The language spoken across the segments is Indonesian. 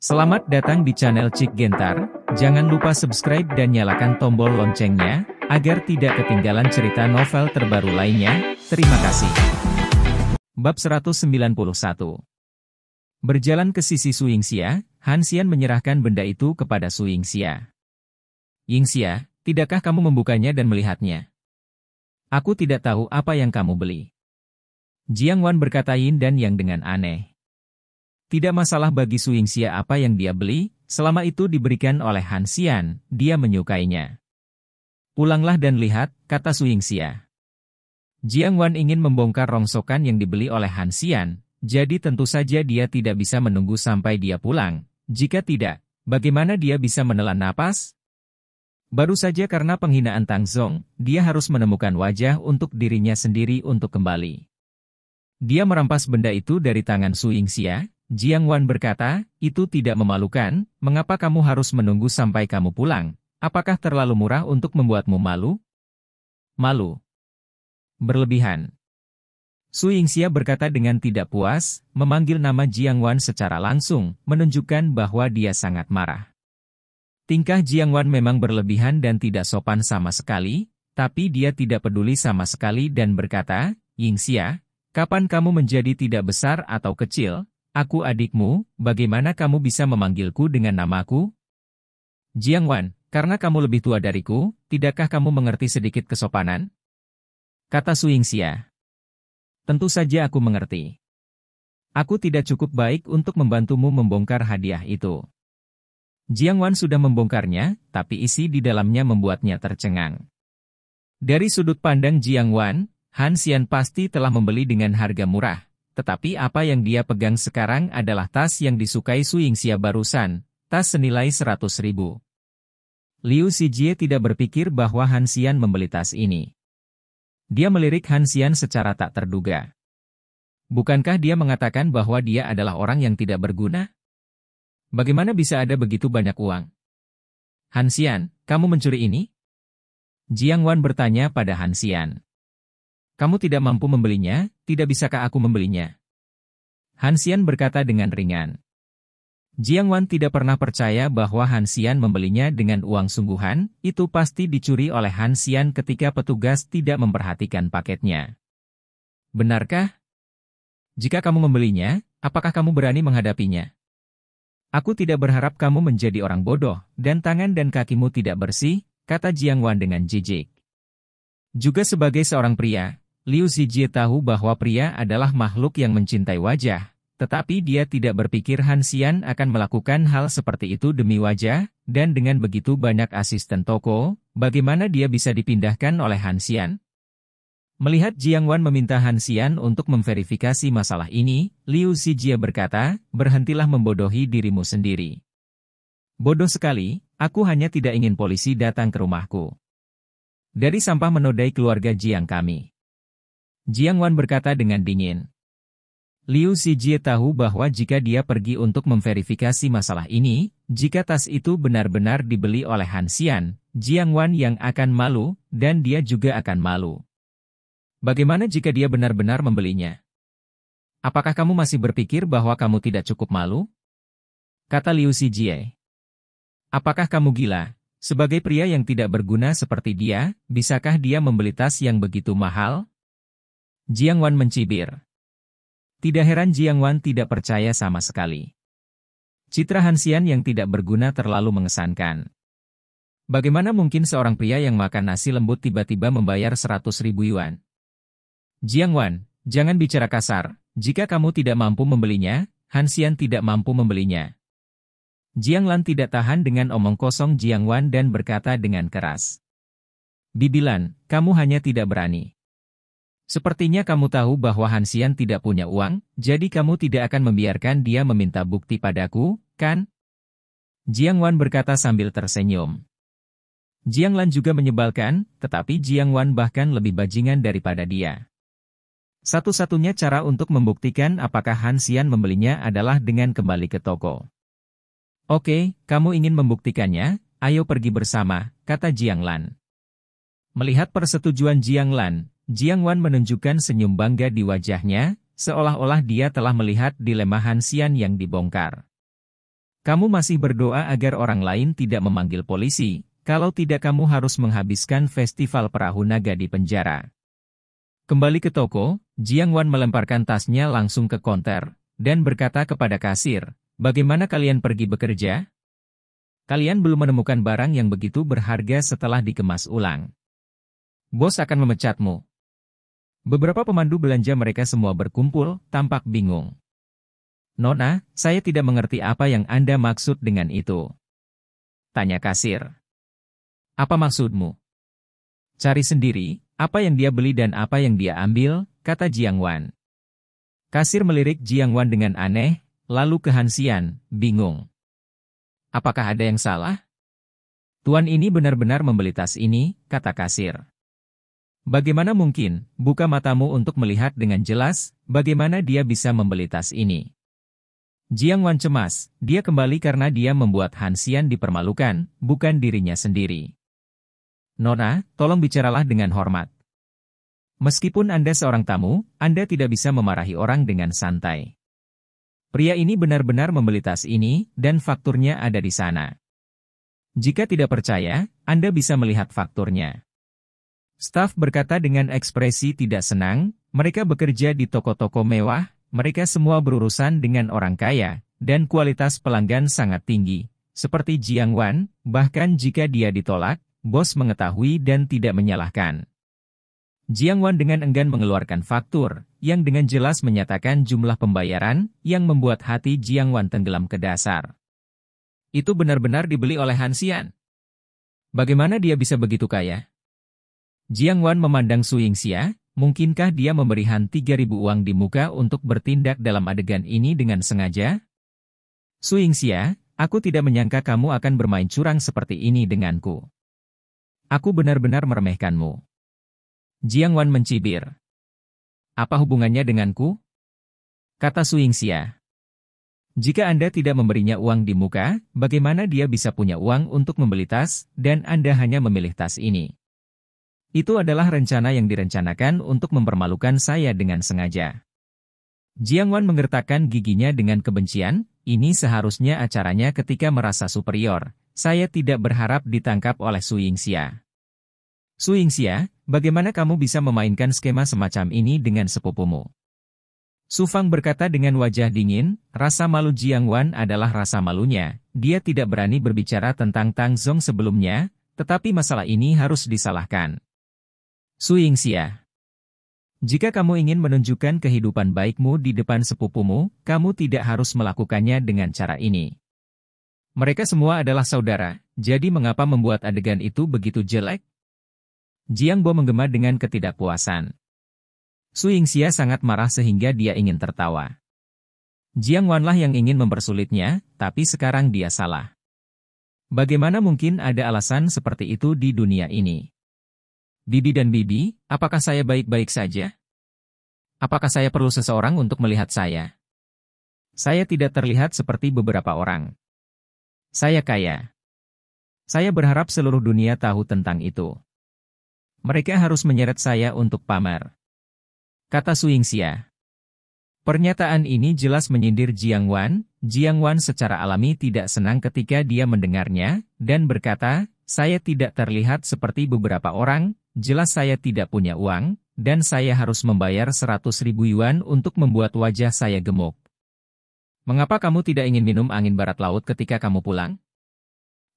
Selamat datang di channel Cik Gentar, jangan lupa subscribe dan nyalakan tombol loncengnya, agar tidak ketinggalan cerita novel terbaru lainnya, terima kasih. Bab 191 Berjalan ke sisi Su Suingxia, Han Xian menyerahkan benda itu kepada Su Ying Yingxia, tidakkah kamu membukanya dan melihatnya? Aku tidak tahu apa yang kamu beli. Jiang Wan berkata Yin dan Yang dengan aneh. Tidak masalah bagi Su Yingxia apa yang dia beli, selama itu diberikan oleh Han Xian, dia menyukainya. Pulanglah dan lihat, kata Su Yingxia. Jiang Wan ingin membongkar rongsokan yang dibeli oleh Han Xian, jadi tentu saja dia tidak bisa menunggu sampai dia pulang. Jika tidak, bagaimana dia bisa menelan napas? Baru saja karena penghinaan Tang Zong, dia harus menemukan wajah untuk dirinya sendiri untuk kembali. Dia merampas benda itu dari tangan Su Yingxia, Jiang Wan berkata, itu tidak memalukan, mengapa kamu harus menunggu sampai kamu pulang? Apakah terlalu murah untuk membuatmu malu? Malu. Berlebihan. Su Yingxia berkata dengan tidak puas, memanggil nama Jiang Wan secara langsung, menunjukkan bahwa dia sangat marah. Tingkah Jiang Wan memang berlebihan dan tidak sopan sama sekali, tapi dia tidak peduli sama sekali dan berkata, Yingxia, kapan kamu menjadi tidak besar atau kecil, Aku adikmu, bagaimana kamu bisa memanggilku dengan namaku? Jiang Wan, karena kamu lebih tua dariku, tidakkah kamu mengerti sedikit kesopanan? Kata Su Xia. Tentu saja aku mengerti. Aku tidak cukup baik untuk membantumu membongkar hadiah itu. Jiang Wan sudah membongkarnya, tapi isi di dalamnya membuatnya tercengang. Dari sudut pandang Jiang Wan, Han Xian pasti telah membeli dengan harga murah tetapi apa yang dia pegang sekarang adalah tas yang disukai Yingxia barusan, tas senilai 100 ribu. Liu Xijie tidak berpikir bahwa Han Xian membeli tas ini. Dia melirik Han Xian secara tak terduga. Bukankah dia mengatakan bahwa dia adalah orang yang tidak berguna? Bagaimana bisa ada begitu banyak uang? Han Xian, kamu mencuri ini? Jiang Wan bertanya pada Han Xian. Kamu tidak mampu membelinya, tidak bisakah aku membelinya? Hansian berkata dengan ringan. Jiang Wan tidak pernah percaya bahwa Hansian membelinya dengan uang sungguhan, itu pasti dicuri oleh Hansian ketika petugas tidak memperhatikan paketnya. Benarkah? Jika kamu membelinya, apakah kamu berani menghadapinya? Aku tidak berharap kamu menjadi orang bodoh, dan tangan dan kakimu tidak bersih, kata Jiang Wan dengan jijik. Juga sebagai seorang pria, Liu Xijie tahu bahwa pria adalah makhluk yang mencintai wajah, tetapi dia tidak berpikir Han Xian akan melakukan hal seperti itu demi wajah, dan dengan begitu banyak asisten toko, bagaimana dia bisa dipindahkan oleh Han Xian? Melihat Jiang Wan meminta Han Xian untuk memverifikasi masalah ini, Liu Xijie berkata, berhentilah membodohi dirimu sendiri. Bodoh sekali, aku hanya tidak ingin polisi datang ke rumahku. Dari sampah menodai keluarga Jiang kami. Jiang Wan berkata dengan dingin. Liu Xijie tahu bahwa jika dia pergi untuk memverifikasi masalah ini, jika tas itu benar-benar dibeli oleh Han Xian, Jiang Wan yang akan malu, dan dia juga akan malu. Bagaimana jika dia benar-benar membelinya? Apakah kamu masih berpikir bahwa kamu tidak cukup malu? Kata Liu Xijie. Apakah kamu gila? Sebagai pria yang tidak berguna seperti dia, bisakah dia membeli tas yang begitu mahal, Jiang Wan mencibir. Tidak heran Jiang Wan tidak percaya sama sekali. Citra Hansian yang tidak berguna terlalu mengesankan. Bagaimana mungkin seorang pria yang makan nasi lembut tiba-tiba membayar 100 ribu yuan? Jiang Wan, jangan bicara kasar. Jika kamu tidak mampu membelinya, Hansian tidak mampu membelinya. Jiang Lan tidak tahan dengan omong kosong Jiang Wan dan berkata dengan keras. Bibilan, kamu hanya tidak berani. Sepertinya kamu tahu bahwa Hansian tidak punya uang, jadi kamu tidak akan membiarkan dia meminta bukti padaku, kan? Jiang Wan berkata sambil tersenyum. Jiang Lan juga menyebalkan, tetapi Jiang Wan bahkan lebih bajingan daripada dia. Satu-satunya cara untuk membuktikan apakah Hansian membelinya adalah dengan kembali ke toko. Oke, kamu ingin membuktikannya, ayo pergi bersama, kata Jiang Lan. Melihat persetujuan Jiang Lan, Jiang Wan menunjukkan senyum bangga di wajahnya, seolah-olah dia telah melihat dilema Hansian yang dibongkar. Kamu masih berdoa agar orang lain tidak memanggil polisi, kalau tidak kamu harus menghabiskan festival perahu naga di penjara. Kembali ke toko, Jiang Wan melemparkan tasnya langsung ke konter, dan berkata kepada kasir, bagaimana kalian pergi bekerja? Kalian belum menemukan barang yang begitu berharga setelah dikemas ulang. Bos akan memecatmu. Beberapa pemandu belanja mereka semua berkumpul, tampak bingung. Nona, saya tidak mengerti apa yang Anda maksud dengan itu. Tanya kasir. Apa maksudmu? Cari sendiri, apa yang dia beli dan apa yang dia ambil, kata Jiang Wan. Kasir melirik Jiang Wan dengan aneh, lalu ke Hansian, bingung. Apakah ada yang salah? Tuan ini benar-benar membeli tas ini, kata kasir. Bagaimana mungkin, buka matamu untuk melihat dengan jelas, bagaimana dia bisa membeli tas ini. Jiang Wan cemas, dia kembali karena dia membuat Hansian dipermalukan, bukan dirinya sendiri. Nona, tolong bicaralah dengan hormat. Meskipun Anda seorang tamu, Anda tidak bisa memarahi orang dengan santai. Pria ini benar-benar membeli tas ini, dan fakturnya ada di sana. Jika tidak percaya, Anda bisa melihat fakturnya. Staf berkata dengan ekspresi tidak senang, mereka bekerja di toko-toko mewah, mereka semua berurusan dengan orang kaya, dan kualitas pelanggan sangat tinggi. Seperti Jiang Wan, bahkan jika dia ditolak, bos mengetahui dan tidak menyalahkan. Jiang Wan dengan enggan mengeluarkan faktur, yang dengan jelas menyatakan jumlah pembayaran, yang membuat hati Jiang Wan tenggelam ke dasar. Itu benar-benar dibeli oleh Hansian. Bagaimana dia bisa begitu kaya? Jiang Wan memandang Su Yingxia, mungkinkah dia memberi Han 3000 uang di muka untuk bertindak dalam adegan ini dengan sengaja? Su Yingxia, aku tidak menyangka kamu akan bermain curang seperti ini denganku. Aku benar-benar meremehkanmu. Jiang Wan mencibir. Apa hubungannya denganku? Kata Su Yingxia. Jika Anda tidak memberinya uang di muka, bagaimana dia bisa punya uang untuk membeli tas, dan Anda hanya memilih tas ini? Itu adalah rencana yang direncanakan untuk mempermalukan saya dengan sengaja. Jiang Wan mengertakkan giginya dengan kebencian, ini seharusnya acaranya ketika merasa superior. Saya tidak berharap ditangkap oleh Su Yingxia. Su Yingxia, bagaimana kamu bisa memainkan skema semacam ini dengan sepupumu? Su Fang berkata dengan wajah dingin, rasa malu Jiang Wan adalah rasa malunya. Dia tidak berani berbicara tentang Tang Zong sebelumnya, tetapi masalah ini harus disalahkan. Sia. Jika kamu ingin menunjukkan kehidupan baikmu di depan sepupumu, kamu tidak harus melakukannya dengan cara ini. Mereka semua adalah saudara, jadi mengapa membuat adegan itu begitu jelek? Jiang Bo menggema dengan ketidakpuasan. Su Yingxia sangat marah sehingga dia ingin tertawa. Jiang Wanlah yang ingin mempersulitnya, tapi sekarang dia salah. Bagaimana mungkin ada alasan seperti itu di dunia ini? Didi dan Bibi, apakah saya baik-baik saja? Apakah saya perlu seseorang untuk melihat saya? Saya tidak terlihat seperti beberapa orang. Saya kaya. Saya berharap seluruh dunia tahu tentang itu. Mereka harus menyeret saya untuk pamer. Kata Suingxia. Pernyataan ini jelas menyindir Jiang Wan. Jiang Wan secara alami tidak senang ketika dia mendengarnya, dan berkata, saya tidak terlihat seperti beberapa orang, jelas saya tidak punya uang, dan saya harus membayar 100 ribu yuan untuk membuat wajah saya gemuk. Mengapa kamu tidak ingin minum angin barat laut ketika kamu pulang?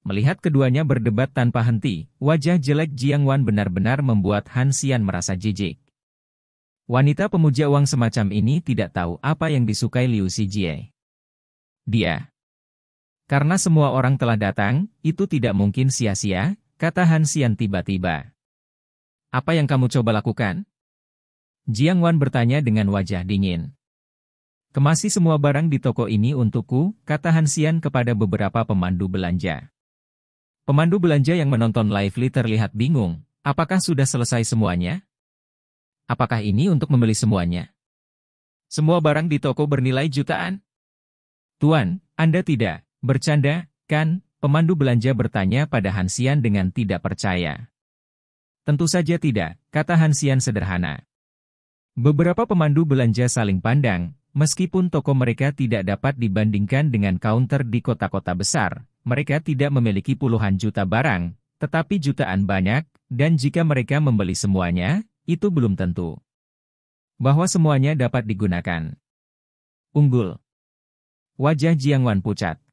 Melihat keduanya berdebat tanpa henti, wajah jelek Jiang Wan benar-benar membuat Han Xian merasa jijik. Wanita pemuja uang semacam ini tidak tahu apa yang disukai Liu Xijie. Dia karena semua orang telah datang, itu tidak mungkin sia-sia, kata Hansian tiba-tiba. Apa yang kamu coba lakukan? Jiang Wan bertanya dengan wajah dingin. Kemasi semua barang di toko ini untukku, kata Hansian kepada beberapa pemandu belanja. Pemandu belanja yang menonton live terlihat bingung, apakah sudah selesai semuanya? Apakah ini untuk membeli semuanya? Semua barang di toko bernilai jutaan? Tuan, Anda tidak, Bercanda, kan? Pemandu belanja bertanya pada Hansian dengan tidak percaya. Tentu saja tidak, kata Hansian sederhana. Beberapa pemandu belanja saling pandang, meskipun toko mereka tidak dapat dibandingkan dengan counter di kota-kota besar, mereka tidak memiliki puluhan juta barang, tetapi jutaan banyak, dan jika mereka membeli semuanya, itu belum tentu. Bahwa semuanya dapat digunakan. Unggul. Wajah Jiang Wan pucat.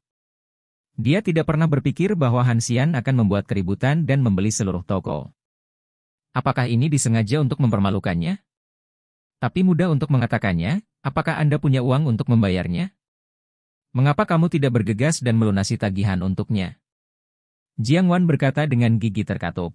Dia tidak pernah berpikir bahwa Hansian akan membuat keributan dan membeli seluruh toko. Apakah ini disengaja untuk mempermalukannya? Tapi mudah untuk mengatakannya, apakah Anda punya uang untuk membayarnya? Mengapa kamu tidak bergegas dan melunasi tagihan untuknya? Jiang Wan berkata dengan gigi terkatup.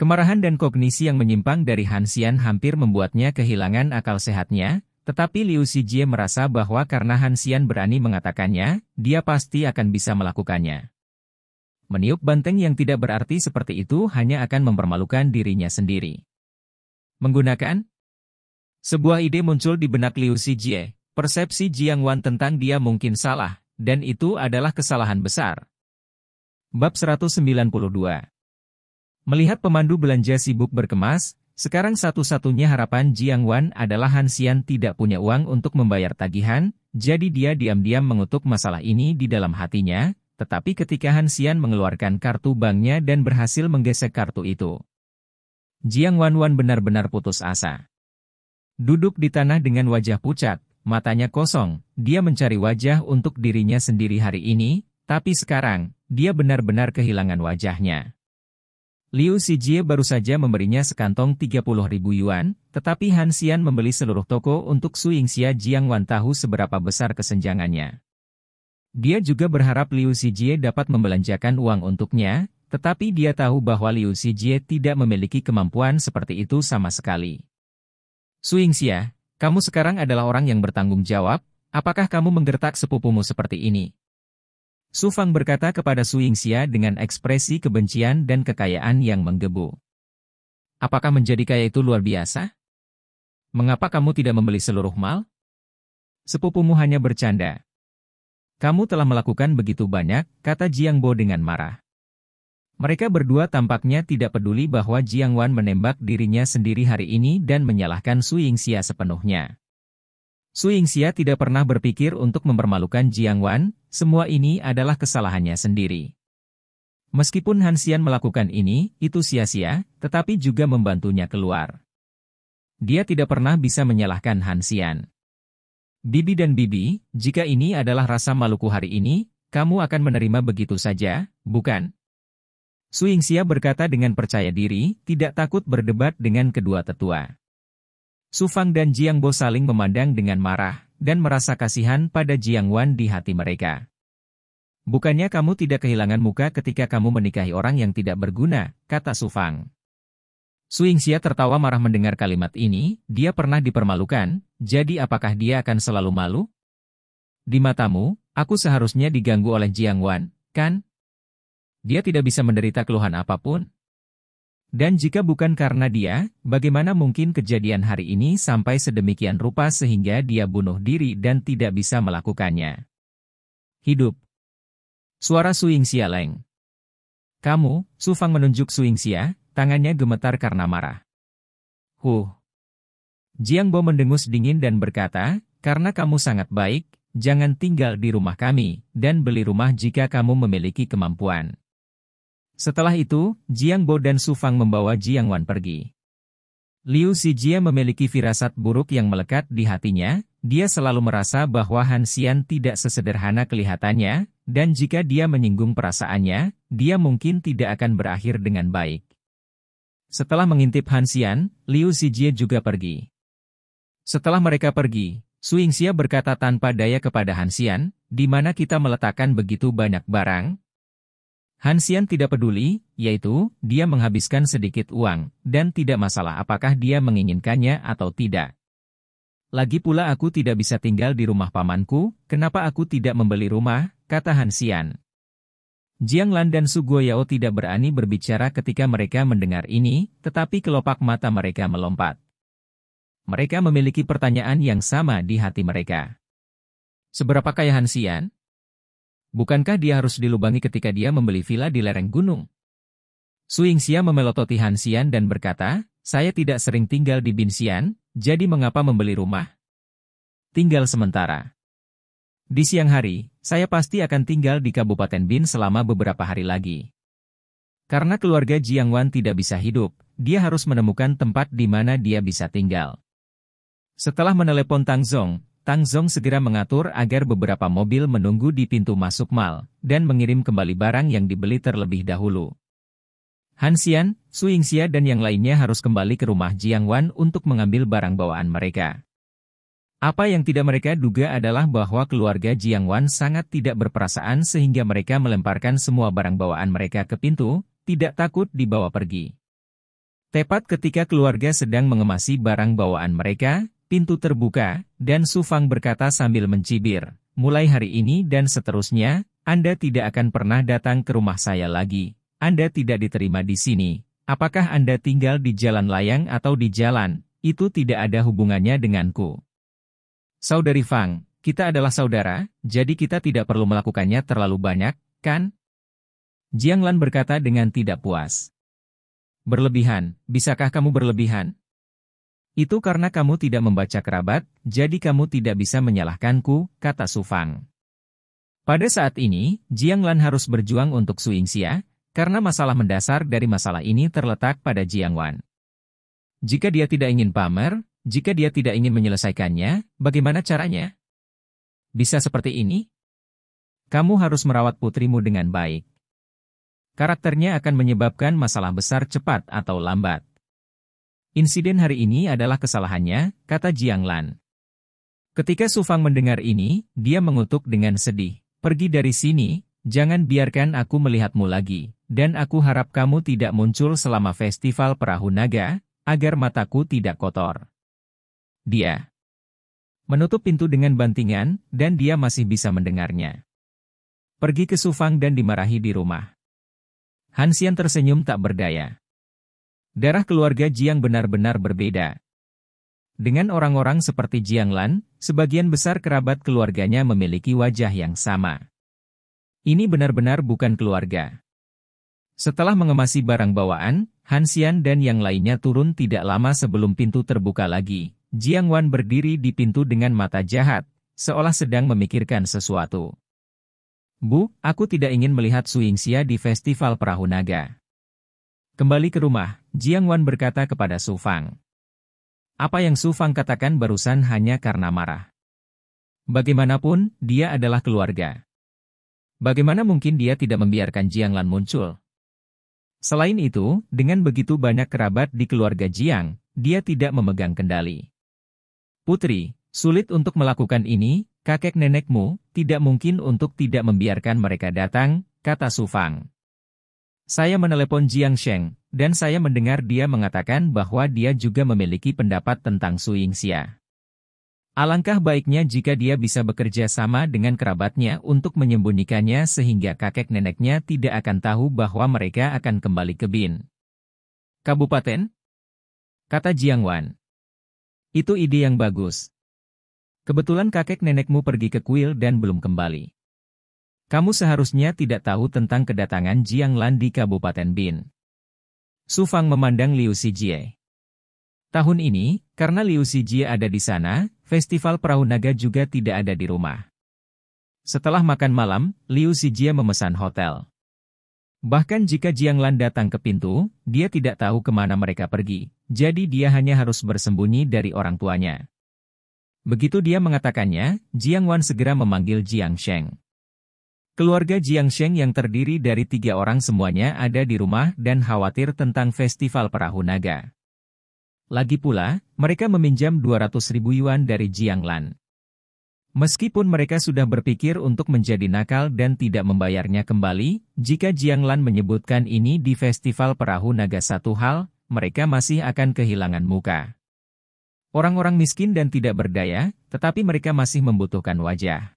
Kemarahan dan kognisi yang menyimpang dari Hansian hampir membuatnya kehilangan akal sehatnya, tetapi Liu Xijie merasa bahwa karena Han Xian berani mengatakannya, dia pasti akan bisa melakukannya. Meniup banteng yang tidak berarti seperti itu hanya akan mempermalukan dirinya sendiri. Menggunakan? Sebuah ide muncul di benak Liu Xijie, persepsi Jiang Wan tentang dia mungkin salah, dan itu adalah kesalahan besar. Bab 192 Melihat pemandu belanja sibuk berkemas, sekarang satu-satunya harapan Jiang Wan adalah Han Xian tidak punya uang untuk membayar tagihan, jadi dia diam-diam mengutuk masalah ini di dalam hatinya, tetapi ketika Han Xian mengeluarkan kartu banknya dan berhasil menggesek kartu itu. Jiang Wan Wan benar-benar putus asa. Duduk di tanah dengan wajah pucat, matanya kosong, dia mencari wajah untuk dirinya sendiri hari ini, tapi sekarang, dia benar-benar kehilangan wajahnya. Liu Xijie baru saja memberinya sekantong 30 ribu yuan, tetapi Han Xian membeli seluruh toko untuk Su Yingxia Jiang Wan tahu seberapa besar kesenjangannya. Dia juga berharap Liu Xijie dapat membelanjakan uang untuknya, tetapi dia tahu bahwa Liu Xijie tidak memiliki kemampuan seperti itu sama sekali. Su Yingxia, kamu sekarang adalah orang yang bertanggung jawab, apakah kamu menggertak sepupumu seperti ini? Su Fang berkata kepada Su Yingxia dengan ekspresi kebencian dan kekayaan yang menggebu. Apakah menjadi kaya itu luar biasa? Mengapa kamu tidak membeli seluruh mal? Sepupumu hanya bercanda. Kamu telah melakukan begitu banyak, kata Jiang Bo dengan marah. Mereka berdua tampaknya tidak peduli bahwa Jiang Wan menembak dirinya sendiri hari ini dan menyalahkan Su Yingxia sepenuhnya. Su Yingxia tidak pernah berpikir untuk mempermalukan Jiang Wan, semua ini adalah kesalahannya sendiri. Meskipun Han Xian melakukan ini, itu sia-sia, tetapi juga membantunya keluar. Dia tidak pernah bisa menyalahkan Han Xian. Bibi dan Bibi, jika ini adalah rasa maluku hari ini, kamu akan menerima begitu saja, bukan? Su Yingxia berkata dengan percaya diri, tidak takut berdebat dengan kedua tetua. Sufang dan Jiang Bo saling memandang dengan marah, dan merasa kasihan pada Jiang Wan di hati mereka. Bukannya kamu tidak kehilangan muka ketika kamu menikahi orang yang tidak berguna, kata Sufang. Xia tertawa marah mendengar kalimat ini, dia pernah dipermalukan, jadi apakah dia akan selalu malu? Di matamu, aku seharusnya diganggu oleh Jiang Wan, kan? Dia tidak bisa menderita keluhan apapun, dan jika bukan karena dia, bagaimana mungkin kejadian hari ini sampai sedemikian rupa sehingga dia bunuh diri dan tidak bisa melakukannya? Hidup. Suara Suing Xia Leng. Kamu, Su Fang menunjuk Suing Xia, tangannya gemetar karena marah. Huh. Jiang Bo mendengus dingin dan berkata, karena kamu sangat baik, jangan tinggal di rumah kami, dan beli rumah jika kamu memiliki kemampuan. Setelah itu, Jiang Bo dan Su Fang membawa Jiang Wan pergi. Liu Xijia memiliki firasat buruk yang melekat di hatinya, dia selalu merasa bahwa Han Xian tidak sesederhana kelihatannya, dan jika dia menyinggung perasaannya, dia mungkin tidak akan berakhir dengan baik. Setelah mengintip Han Xian, Liu Xijie juga pergi. Setelah mereka pergi, Su Yingxia berkata tanpa daya kepada Han Xian, di mana kita meletakkan begitu banyak barang, Hansian tidak peduli, yaitu, dia menghabiskan sedikit uang, dan tidak masalah apakah dia menginginkannya atau tidak. Lagi pula aku tidak bisa tinggal di rumah pamanku, kenapa aku tidak membeli rumah, kata Hansian. Jiang Lan dan Su Guoyao tidak berani berbicara ketika mereka mendengar ini, tetapi kelopak mata mereka melompat. Mereka memiliki pertanyaan yang sama di hati mereka. Seberapa kaya Hansian? Bukankah dia harus dilubangi ketika dia membeli villa di lereng gunung? Suingxia memelototi Hansian dan berkata, saya tidak sering tinggal di Xian, jadi mengapa membeli rumah? Tinggal sementara. Di siang hari, saya pasti akan tinggal di Kabupaten Bin selama beberapa hari lagi. Karena keluarga Jiang Wan tidak bisa hidup, dia harus menemukan tempat di mana dia bisa tinggal. Setelah menelepon Tang Zong, Tang Zong segera mengatur agar beberapa mobil menunggu di pintu masuk mal, dan mengirim kembali barang yang dibeli terlebih dahulu. Han Xian, Su Yingxia dan yang lainnya harus kembali ke rumah Jiang Wan untuk mengambil barang bawaan mereka. Apa yang tidak mereka duga adalah bahwa keluarga Jiang Wan sangat tidak berperasaan sehingga mereka melemparkan semua barang bawaan mereka ke pintu, tidak takut dibawa pergi. Tepat ketika keluarga sedang mengemasi barang bawaan mereka, pintu terbuka, dan Sufang berkata sambil mencibir, mulai hari ini dan seterusnya, Anda tidak akan pernah datang ke rumah saya lagi. Anda tidak diterima di sini. Apakah Anda tinggal di jalan layang atau di jalan, itu tidak ada hubungannya denganku. Saudari Fang, kita adalah saudara, jadi kita tidak perlu melakukannya terlalu banyak, kan? Jiang Lan berkata dengan tidak puas. Berlebihan, bisakah kamu berlebihan? Itu karena kamu tidak membaca kerabat, jadi kamu tidak bisa menyalahkanku, kata Sufang. Pada saat ini, Jiang Lan harus berjuang untuk Su Yingxia, karena masalah mendasar dari masalah ini terletak pada Jiang Wan. Jika dia tidak ingin pamer, jika dia tidak ingin menyelesaikannya, bagaimana caranya? Bisa seperti ini? Kamu harus merawat putrimu dengan baik. Karakternya akan menyebabkan masalah besar cepat atau lambat. Insiden hari ini adalah kesalahannya, kata Jiang Lan. Ketika Su Fang mendengar ini, dia mengutuk dengan sedih. Pergi dari sini, jangan biarkan aku melihatmu lagi, dan aku harap kamu tidak muncul selama festival perahu naga, agar mataku tidak kotor. Dia menutup pintu dengan bantingan, dan dia masih bisa mendengarnya. Pergi ke Sufang dan dimarahi di rumah. Hansian tersenyum tak berdaya. Darah keluarga Jiang benar-benar berbeda. Dengan orang-orang seperti Jiang Lan, sebagian besar kerabat keluarganya memiliki wajah yang sama. Ini benar-benar bukan keluarga. Setelah mengemasi barang bawaan, Han Xian dan yang lainnya turun tidak lama sebelum pintu terbuka lagi. Jiang Wan berdiri di pintu dengan mata jahat, seolah sedang memikirkan sesuatu. Bu, aku tidak ingin melihat Su Yingxia di Festival Perahu Naga. Kembali ke rumah, Jiang Wan berkata kepada Su Fang. Apa yang Su Fang katakan barusan hanya karena marah. Bagaimanapun, dia adalah keluarga. Bagaimana mungkin dia tidak membiarkan Jiang Lan muncul? Selain itu, dengan begitu banyak kerabat di keluarga Jiang, dia tidak memegang kendali. Putri, sulit untuk melakukan ini, kakek nenekmu, tidak mungkin untuk tidak membiarkan mereka datang, kata Su Fang. Saya menelepon Jiang Sheng, dan saya mendengar dia mengatakan bahwa dia juga memiliki pendapat tentang Su Yingxia. Alangkah baiknya jika dia bisa bekerja sama dengan kerabatnya untuk menyembunyikannya sehingga kakek neneknya tidak akan tahu bahwa mereka akan kembali ke Bin. Kabupaten? Kata Jiang Wan. Itu ide yang bagus. Kebetulan kakek nenekmu pergi ke kuil dan belum kembali. Kamu seharusnya tidak tahu tentang kedatangan Jiang Lan di Kabupaten Bin. Su Fang memandang Liu Xijie. Tahun ini, karena Liu Xijie ada di sana, festival perahu naga juga tidak ada di rumah. Setelah makan malam, Liu Xijie memesan hotel. Bahkan jika Jiang Lan datang ke pintu, dia tidak tahu kemana mereka pergi, jadi dia hanya harus bersembunyi dari orang tuanya. Begitu dia mengatakannya, Jiang Wan segera memanggil Jiang Sheng. Keluarga Jiang Sheng yang terdiri dari tiga orang semuanya ada di rumah dan khawatir tentang festival perahu naga. Lagi pula, mereka meminjam 200 ribu yuan dari Jiang Lan. Meskipun mereka sudah berpikir untuk menjadi nakal dan tidak membayarnya kembali, jika Jiang Lan menyebutkan ini di festival perahu naga satu hal, mereka masih akan kehilangan muka. Orang-orang miskin dan tidak berdaya, tetapi mereka masih membutuhkan wajah.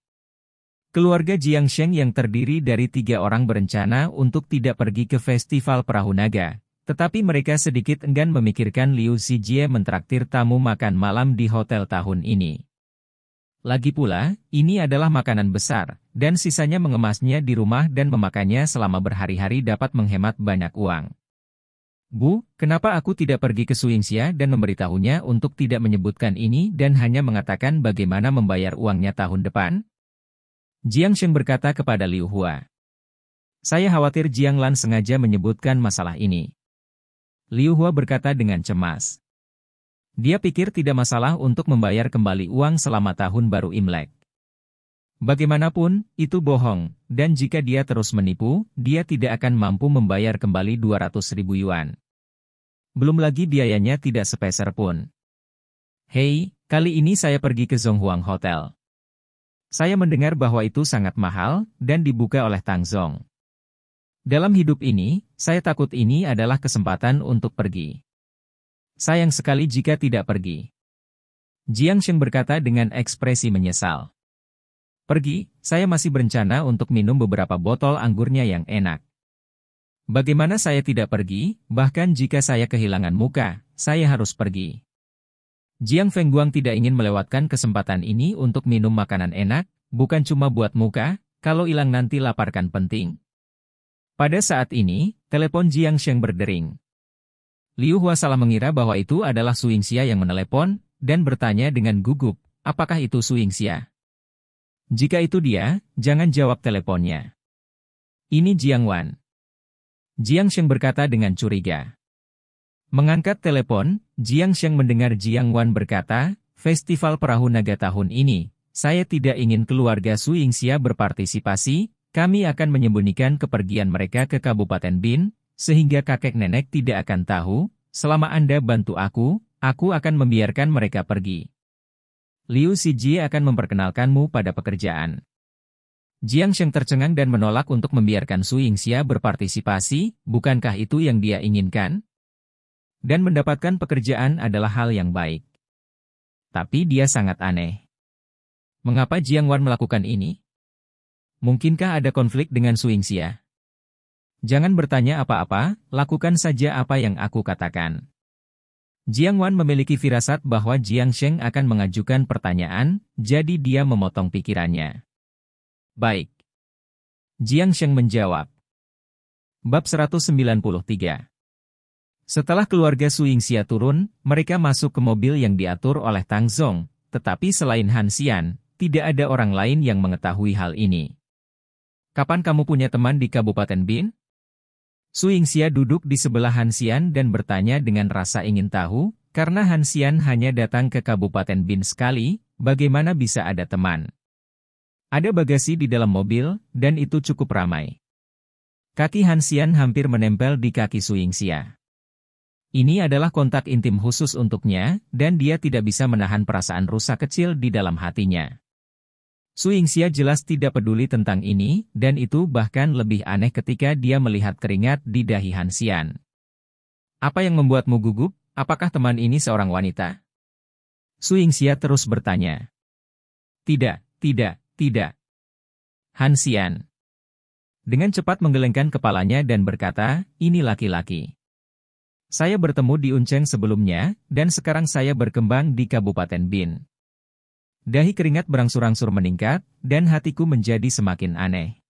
Keluarga Jiang Sheng yang terdiri dari tiga orang berencana untuk tidak pergi ke Festival Perahu Naga. Tetapi mereka sedikit enggan memikirkan Liu Xijie mentraktir tamu makan malam di hotel tahun ini. Lagi pula, ini adalah makanan besar, dan sisanya mengemasnya di rumah dan memakannya selama berhari-hari dapat menghemat banyak uang. Bu, kenapa aku tidak pergi ke Suingxia dan memberitahunya untuk tidak menyebutkan ini dan hanya mengatakan bagaimana membayar uangnya tahun depan? Jiang Sheng berkata kepada Liu Hua. Saya khawatir Jiang Lan sengaja menyebutkan masalah ini. Liu Hua berkata dengan cemas. Dia pikir tidak masalah untuk membayar kembali uang selama tahun baru Imlek. Bagaimanapun, itu bohong, dan jika dia terus menipu, dia tidak akan mampu membayar kembali 200 ribu yuan. Belum lagi biayanya tidak sepeser pun. Hei, kali ini saya pergi ke Zhonghuang Hotel. Saya mendengar bahwa itu sangat mahal dan dibuka oleh Tang Zong. Dalam hidup ini, saya takut ini adalah kesempatan untuk pergi. Sayang sekali jika tidak pergi. Jiang Sheng berkata dengan ekspresi menyesal. Pergi, saya masih berencana untuk minum beberapa botol anggurnya yang enak. Bagaimana saya tidak pergi, bahkan jika saya kehilangan muka, saya harus pergi. Jiang Fengguang tidak ingin melewatkan kesempatan ini untuk minum makanan enak, bukan cuma buat muka, kalau hilang nanti laparkan penting. Pada saat ini, telepon Jiang Sheng berdering. Liu Hua salah mengira bahwa itu adalah Su Xia yang menelepon, dan bertanya dengan gugup, apakah itu Su Xia? Jika itu dia, jangan jawab teleponnya. Ini Jiang Wan. Jiang Sheng berkata dengan curiga. Mengangkat telepon, Jiang Xiang mendengar Jiang Wan berkata, Festival Perahu Naga tahun ini, saya tidak ingin keluarga Su Yingxia berpartisipasi, kami akan menyembunyikan kepergian mereka ke Kabupaten Bin, sehingga kakek nenek tidak akan tahu, selama Anda bantu aku, aku akan membiarkan mereka pergi. Liu Siji akan memperkenalkanmu pada pekerjaan. Jiang Sheng tercengang dan menolak untuk membiarkan Su Yingxia berpartisipasi, bukankah itu yang dia inginkan? dan mendapatkan pekerjaan adalah hal yang baik. Tapi dia sangat aneh. Mengapa Jiang Wan melakukan ini? Mungkinkah ada konflik dengan Xia? Jangan bertanya apa-apa, lakukan saja apa yang aku katakan. Jiang Wan memiliki firasat bahwa Jiang Sheng akan mengajukan pertanyaan, jadi dia memotong pikirannya. Baik. Jiang Sheng menjawab. Bab 193 setelah keluarga Su Yingxia turun, mereka masuk ke mobil yang diatur oleh Tang Zong, tetapi selain Han Xian, tidak ada orang lain yang mengetahui hal ini. Kapan kamu punya teman di Kabupaten Bin? Su Yingxia duduk di sebelah Han Xian dan bertanya dengan rasa ingin tahu, karena Han Xian hanya datang ke Kabupaten Bin sekali, bagaimana bisa ada teman? Ada bagasi di dalam mobil, dan itu cukup ramai. Kaki Han Xian hampir menempel di kaki Su Yingxia. Ini adalah kontak intim khusus untuknya, dan dia tidak bisa menahan perasaan rusak kecil di dalam hatinya. Su Yingxia jelas tidak peduli tentang ini, dan itu bahkan lebih aneh ketika dia melihat keringat di dahi Han Xian. Apa yang membuatmu gugup? Apakah teman ini seorang wanita? Su Yingxia terus bertanya. Tidak, tidak, tidak. Han Xian. Dengan cepat menggelengkan kepalanya dan berkata, ini laki-laki. Saya bertemu di Unceng sebelumnya, dan sekarang saya berkembang di Kabupaten Bin. Dahi keringat berangsur-angsur meningkat, dan hatiku menjadi semakin aneh.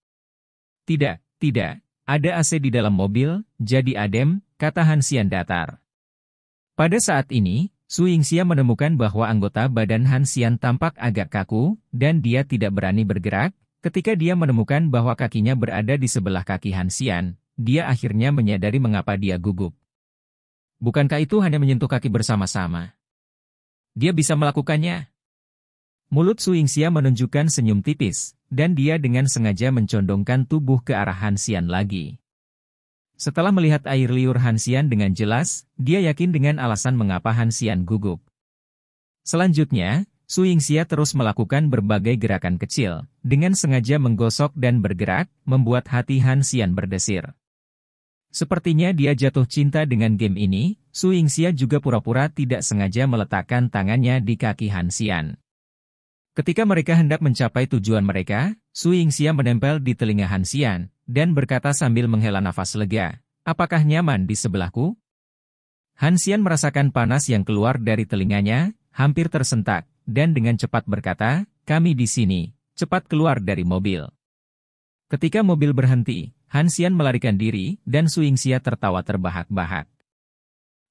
Tidak, tidak, ada AC di dalam mobil, jadi adem, kata Hansian datar. Pada saat ini, Su Yingxia menemukan bahwa anggota badan Hansian tampak agak kaku, dan dia tidak berani bergerak, ketika dia menemukan bahwa kakinya berada di sebelah kaki Hansian, dia akhirnya menyadari mengapa dia gugup. Bukankah itu hanya menyentuh kaki bersama-sama? Dia bisa melakukannya. Mulut Su Yingxia menunjukkan senyum tipis, dan dia dengan sengaja mencondongkan tubuh ke arah Hansian lagi. Setelah melihat air liur Hansian dengan jelas, dia yakin dengan alasan mengapa Hansian gugup. Selanjutnya, Su Yingxia terus melakukan berbagai gerakan kecil, dengan sengaja menggosok dan bergerak, membuat hati Han Xian berdesir. Sepertinya dia jatuh cinta dengan game ini, Su Yingxia juga pura-pura tidak sengaja meletakkan tangannya di kaki Han Xian. Ketika mereka hendak mencapai tujuan mereka, Su Yingxia menempel di telinga Han Xian, dan berkata sambil menghela nafas lega, Apakah nyaman di sebelahku? Han Xian merasakan panas yang keluar dari telinganya, hampir tersentak, dan dengan cepat berkata, kami di sini, cepat keluar dari mobil. Ketika mobil berhenti, Hansian melarikan diri, dan Su Suingxia tertawa terbahak-bahak.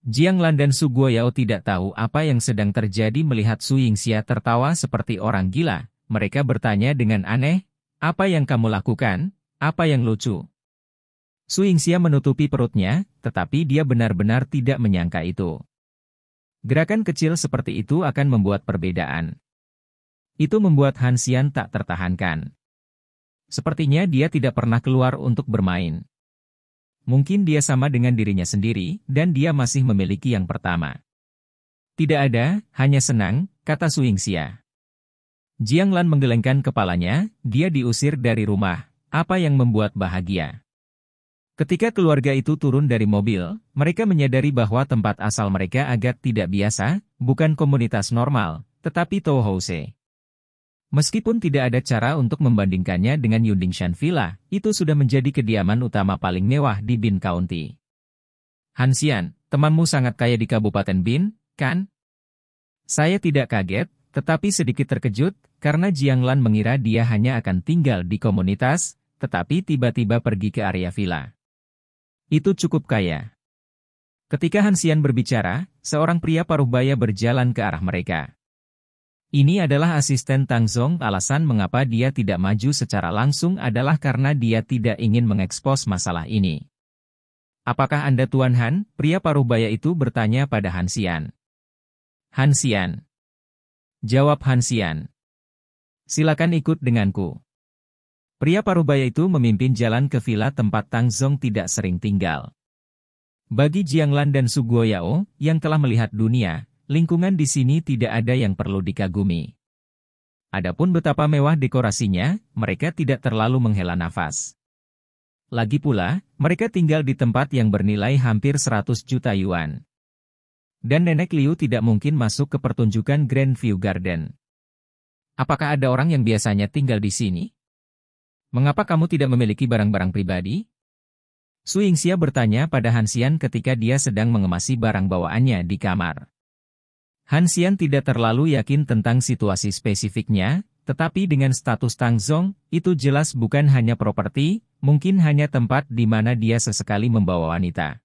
Jiang Lan dan Su Guoyao tidak tahu apa yang sedang terjadi melihat Su Yingxia tertawa seperti orang gila. Mereka bertanya dengan aneh, apa yang kamu lakukan, apa yang lucu? Su Yingxia menutupi perutnya, tetapi dia benar-benar tidak menyangka itu. Gerakan kecil seperti itu akan membuat perbedaan. Itu membuat Han Xian tak tertahankan. Sepertinya dia tidak pernah keluar untuk bermain. Mungkin dia sama dengan dirinya sendiri, dan dia masih memiliki yang pertama. Tidak ada, hanya senang, kata Suingxia. Jiang Lan menggelengkan kepalanya, dia diusir dari rumah, apa yang membuat bahagia. Ketika keluarga itu turun dari mobil, mereka menyadari bahwa tempat asal mereka agak tidak biasa, bukan komunitas normal, tetapi Tohose. Meskipun tidak ada cara untuk membandingkannya dengan Yundingshan Villa, itu sudah menjadi kediaman utama paling mewah di Bin County. Hansian, temanmu sangat kaya di Kabupaten Bin, kan? Saya tidak kaget, tetapi sedikit terkejut, karena Jiang Lan mengira dia hanya akan tinggal di komunitas, tetapi tiba-tiba pergi ke area villa. Itu cukup kaya. Ketika Hansian berbicara, seorang pria paruh baya berjalan ke arah mereka. Ini adalah asisten Tang Zong. Alasan mengapa dia tidak maju secara langsung adalah karena dia tidak ingin mengekspos masalah ini. Apakah Anda Tuan Han? Pria paruh baya itu bertanya pada Han Xian. Han Xian. Jawab Han Xian. Silakan ikut denganku. Pria paruh baya itu memimpin jalan ke villa tempat Tang Zong tidak sering tinggal. Bagi Jiang Lan dan Su Guoyao yang telah melihat dunia, lingkungan di sini tidak ada yang perlu dikagumi. Adapun betapa mewah dekorasinya, mereka tidak terlalu menghela nafas. Lagi pula, mereka tinggal di tempat yang bernilai hampir 100 juta yuan. Dan nenek Liu tidak mungkin masuk ke pertunjukan Grand View Garden. Apakah ada orang yang biasanya tinggal di sini? Mengapa kamu tidak memiliki barang-barang pribadi? Su Yingxia bertanya pada Hansian ketika dia sedang mengemasi barang bawaannya di kamar. Hansian tidak terlalu yakin tentang situasi spesifiknya, tetapi dengan status Tangzong, itu jelas bukan hanya properti, mungkin hanya tempat di mana dia sesekali membawa wanita.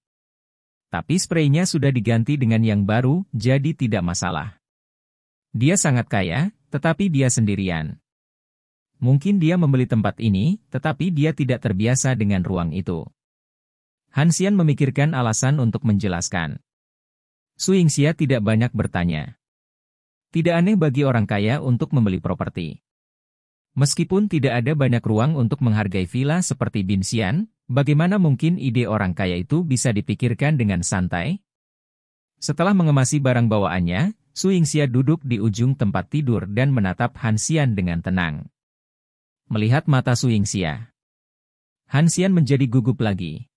Tapi spraynya sudah diganti dengan yang baru, jadi tidak masalah. Dia sangat kaya, tetapi dia sendirian. Mungkin dia membeli tempat ini, tetapi dia tidak terbiasa dengan ruang itu. Hansian memikirkan alasan untuk menjelaskan. Su tidak banyak bertanya. Tidak aneh bagi orang kaya untuk membeli properti. Meskipun tidak ada banyak ruang untuk menghargai villa seperti Bin Xian, bagaimana mungkin ide orang kaya itu bisa dipikirkan dengan santai? Setelah mengemasi barang bawaannya, Su Xia duduk di ujung tempat tidur dan menatap Han Xian dengan tenang. Melihat mata Su Xia, Han Xian menjadi gugup lagi.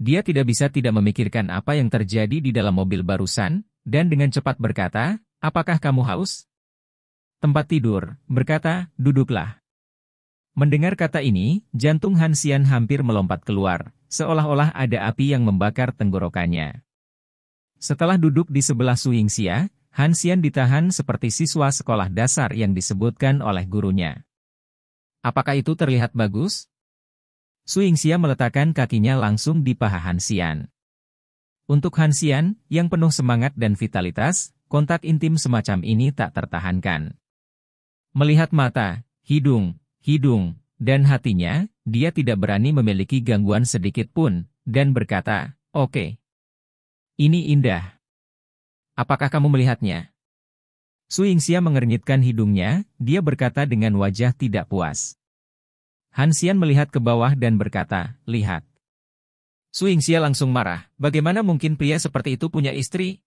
Dia tidak bisa tidak memikirkan apa yang terjadi di dalam mobil barusan, dan dengan cepat berkata, apakah kamu haus? Tempat tidur, berkata, duduklah. Mendengar kata ini, jantung Hansian hampir melompat keluar, seolah-olah ada api yang membakar tenggorokannya. Setelah duduk di sebelah Suingsia, Hansian ditahan seperti siswa sekolah dasar yang disebutkan oleh gurunya. Apakah itu terlihat bagus? Su Yingxia meletakkan kakinya langsung di paha Hansian. Untuk Hansian, yang penuh semangat dan vitalitas, kontak intim semacam ini tak tertahankan. Melihat mata, hidung, hidung, dan hatinya, dia tidak berani memiliki gangguan sedikit pun, dan berkata, oke. Okay. Ini indah. Apakah kamu melihatnya? Su Yingxia mengernyitkan hidungnya, dia berkata dengan wajah tidak puas. Hansian melihat ke bawah dan berkata, lihat. Suingxia langsung marah, bagaimana mungkin pria seperti itu punya istri?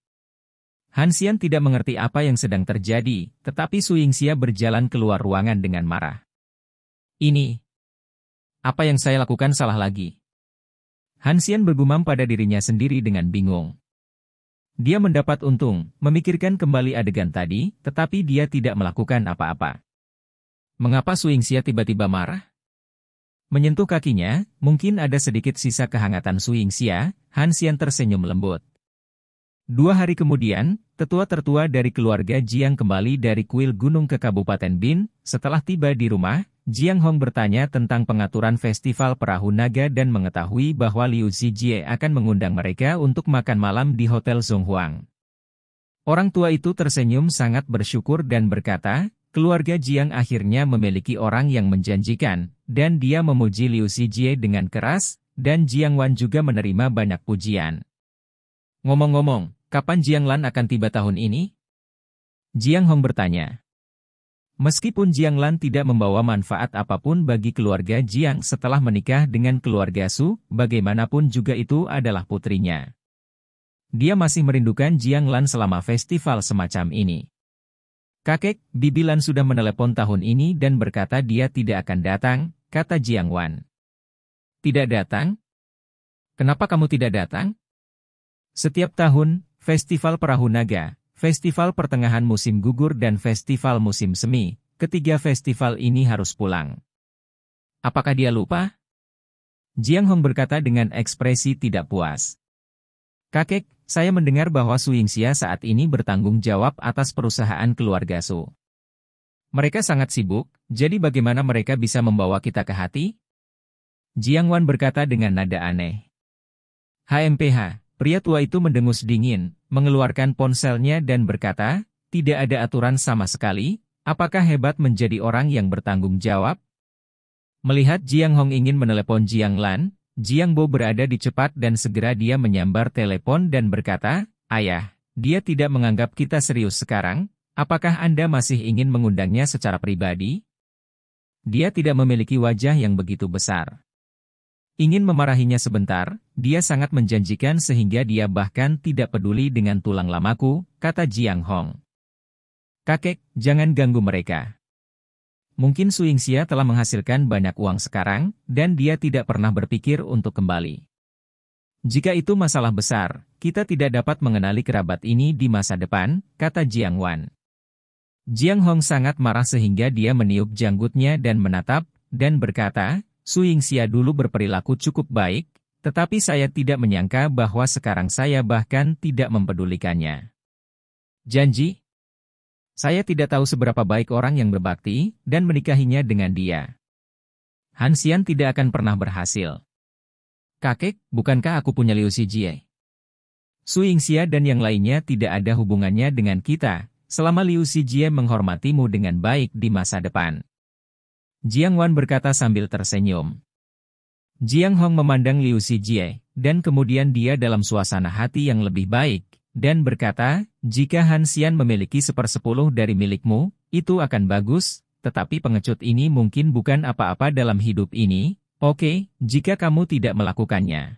Hansian tidak mengerti apa yang sedang terjadi, tetapi Suingxia berjalan keluar ruangan dengan marah. Ini. Apa yang saya lakukan salah lagi. Hansian bergumam pada dirinya sendiri dengan bingung. Dia mendapat untung, memikirkan kembali adegan tadi, tetapi dia tidak melakukan apa-apa. Mengapa Suingxia tiba-tiba marah? Menyentuh kakinya, mungkin ada sedikit sisa kehangatan Yingxia. Hansian tersenyum lembut. Dua hari kemudian, tetua-tertua dari keluarga Jiang kembali dari kuil gunung ke Kabupaten Bin, setelah tiba di rumah, Jiang Hong bertanya tentang pengaturan festival perahu naga dan mengetahui bahwa Liu Zijie akan mengundang mereka untuk makan malam di Hotel Zhonghuang. Orang tua itu tersenyum sangat bersyukur dan berkata, Keluarga Jiang akhirnya memiliki orang yang menjanjikan, dan dia memuji Liu Xijie dengan keras, dan Jiang Wan juga menerima banyak pujian. Ngomong-ngomong, kapan Jiang Lan akan tiba tahun ini? Jiang Hong bertanya. Meskipun Jiang Lan tidak membawa manfaat apapun bagi keluarga Jiang setelah menikah dengan keluarga Su, bagaimanapun juga itu adalah putrinya. Dia masih merindukan Jiang Lan selama festival semacam ini. Kakek, Bibilan sudah menelepon tahun ini dan berkata dia tidak akan datang, kata Jiang Wan. Tidak datang? Kenapa kamu tidak datang? Setiap tahun, Festival Perahu Naga, Festival Pertengahan Musim Gugur dan Festival Musim Semi, ketiga festival ini harus pulang. Apakah dia lupa? Jiang Hong berkata dengan ekspresi tidak puas. Kakek, saya mendengar bahwa Suingsia saat ini bertanggung jawab atas perusahaan keluarga Su. Mereka sangat sibuk, jadi bagaimana mereka bisa membawa kita ke hati? Jiang Wan berkata dengan nada aneh. HMPH, pria tua itu mendengus dingin, mengeluarkan ponselnya dan berkata, tidak ada aturan sama sekali, apakah hebat menjadi orang yang bertanggung jawab? Melihat Jiang Hong ingin menelepon Jiang Lan, Jiang Bo berada di cepat dan segera dia menyambar telepon dan berkata, Ayah, dia tidak menganggap kita serius sekarang, apakah Anda masih ingin mengundangnya secara pribadi? Dia tidak memiliki wajah yang begitu besar. Ingin memarahinya sebentar, dia sangat menjanjikan sehingga dia bahkan tidak peduli dengan tulang lamaku, kata Jiang Hong. Kakek, jangan ganggu mereka. Mungkin Yingxia telah menghasilkan banyak uang sekarang, dan dia tidak pernah berpikir untuk kembali. Jika itu masalah besar, kita tidak dapat mengenali kerabat ini di masa depan, kata Jiang Wan. Jiang Hong sangat marah sehingga dia meniup janggutnya dan menatap, dan berkata, Yingxia dulu berperilaku cukup baik, tetapi saya tidak menyangka bahwa sekarang saya bahkan tidak mempedulikannya. Janji, saya tidak tahu seberapa baik orang yang berbakti dan menikahinya dengan dia. Hansian tidak akan pernah berhasil. Kakek, bukankah aku punya Liu Xijie? Su Yingxia dan yang lainnya tidak ada hubungannya dengan kita, selama Liu Xijie menghormatimu dengan baik di masa depan. Jiang Wan berkata sambil tersenyum. Jiang Hong memandang Liu Xijie, dan kemudian dia dalam suasana hati yang lebih baik, dan berkata, jika Hansian memiliki sepersepuluh dari milikmu, itu akan bagus, tetapi pengecut ini mungkin bukan apa-apa dalam hidup ini, oke, okay, jika kamu tidak melakukannya.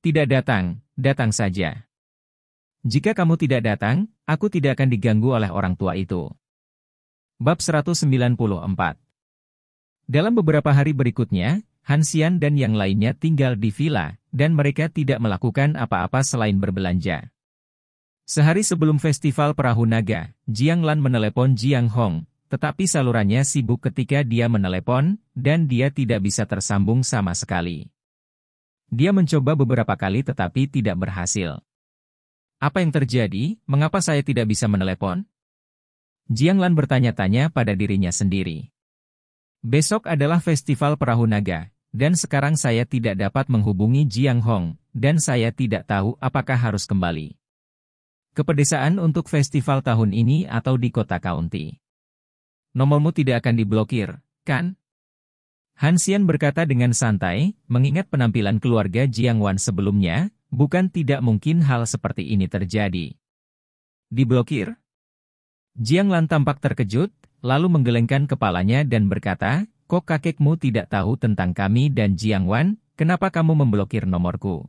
Tidak datang, datang saja. Jika kamu tidak datang, aku tidak akan diganggu oleh orang tua itu. Bab 194 Dalam beberapa hari berikutnya, Hansian dan yang lainnya tinggal di villa, dan mereka tidak melakukan apa-apa selain berbelanja. Sehari sebelum festival perahu naga, Jiang Lan menelepon Jiang Hong, tetapi salurannya sibuk ketika dia menelepon, dan dia tidak bisa tersambung sama sekali. Dia mencoba beberapa kali tetapi tidak berhasil. Apa yang terjadi? Mengapa saya tidak bisa menelepon? Jiang Lan bertanya-tanya pada dirinya sendiri. Besok adalah festival perahu naga, dan sekarang saya tidak dapat menghubungi Jiang Hong, dan saya tidak tahu apakah harus kembali ke pedesaan untuk festival tahun ini atau di kota county. Nomormu tidak akan diblokir, kan? Hansian berkata dengan santai, mengingat penampilan keluarga Jiang Wan sebelumnya, bukan tidak mungkin hal seperti ini terjadi. Diblokir? Jiang Lan tampak terkejut, lalu menggelengkan kepalanya dan berkata, kok kakekmu tidak tahu tentang kami dan Jiang Wan, kenapa kamu memblokir nomorku?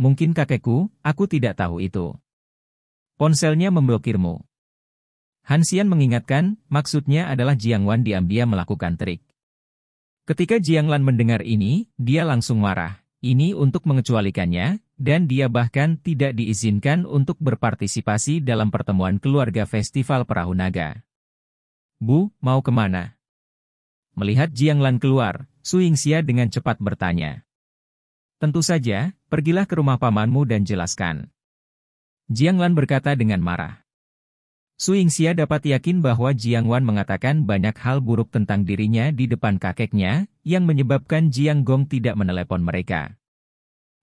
Mungkin kakekku, aku tidak tahu itu. Ponselnya memblokirmu. Hansian mengingatkan, maksudnya adalah Jiang Wan diam-diam melakukan trik. Ketika Jiang Lan mendengar ini, dia langsung marah. Ini untuk mengecualikannya, dan dia bahkan tidak diizinkan untuk berpartisipasi dalam pertemuan keluarga Festival Perahu Naga. Bu, mau kemana? Melihat Jiang Lan keluar, Su Yingxia dengan cepat bertanya. Tentu saja, pergilah ke rumah pamanmu dan jelaskan. Jiang Lan berkata dengan marah. Su Yingxia dapat yakin bahwa Jiang Wan mengatakan banyak hal buruk tentang dirinya di depan kakeknya, yang menyebabkan Jiang Gong tidak menelepon mereka.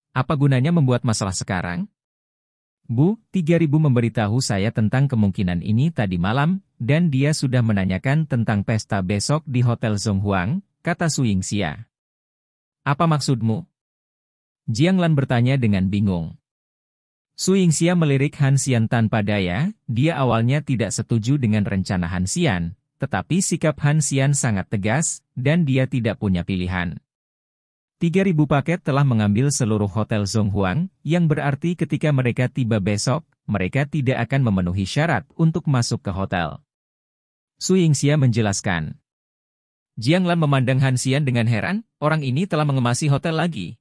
Apa gunanya membuat masalah sekarang? Bu, 3000 memberitahu saya tentang kemungkinan ini tadi malam, dan dia sudah menanyakan tentang pesta besok di Hotel Zhonghuang, kata Su Yingxia. Apa maksudmu? Jiang Lan bertanya dengan bingung. Su Yingxia melirik Han Xian tanpa daya, dia awalnya tidak setuju dengan rencana Han Xian, tetapi sikap Han Xian sangat tegas, dan dia tidak punya pilihan. 3.000 paket telah mengambil seluruh Hotel Zhonghuang, yang berarti ketika mereka tiba besok, mereka tidak akan memenuhi syarat untuk masuk ke hotel. Su Yingxia menjelaskan. Jiang Lan memandang Han Xian dengan heran, orang ini telah mengemasi hotel lagi.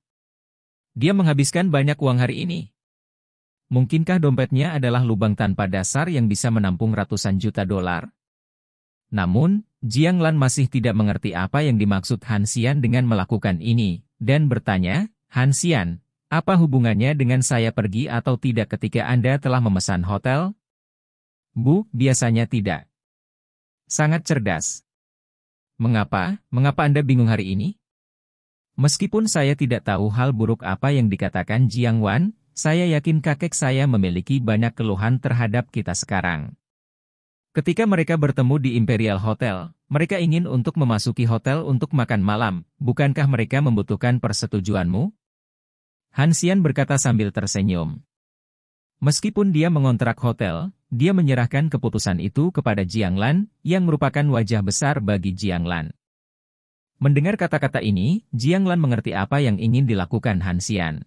Dia menghabiskan banyak uang hari ini, Mungkinkah dompetnya adalah lubang tanpa dasar yang bisa menampung ratusan juta dolar? Namun, Jiang Lan masih tidak mengerti apa yang dimaksud Hansian dengan melakukan ini, dan bertanya, Hansian, apa hubungannya dengan saya pergi atau tidak ketika Anda telah memesan hotel? Bu, biasanya tidak. Sangat cerdas. Mengapa, mengapa Anda bingung hari ini? Meskipun saya tidak tahu hal buruk apa yang dikatakan Jiang Wan, saya yakin kakek saya memiliki banyak keluhan terhadap kita sekarang. Ketika mereka bertemu di Imperial Hotel, mereka ingin untuk memasuki hotel untuk makan malam, bukankah mereka membutuhkan persetujuanmu? Hansian berkata sambil tersenyum. Meskipun dia mengontrak hotel, dia menyerahkan keputusan itu kepada Jiang Lan, yang merupakan wajah besar bagi Jiang Lan. Mendengar kata-kata ini, Jiang Lan mengerti apa yang ingin dilakukan Hansian.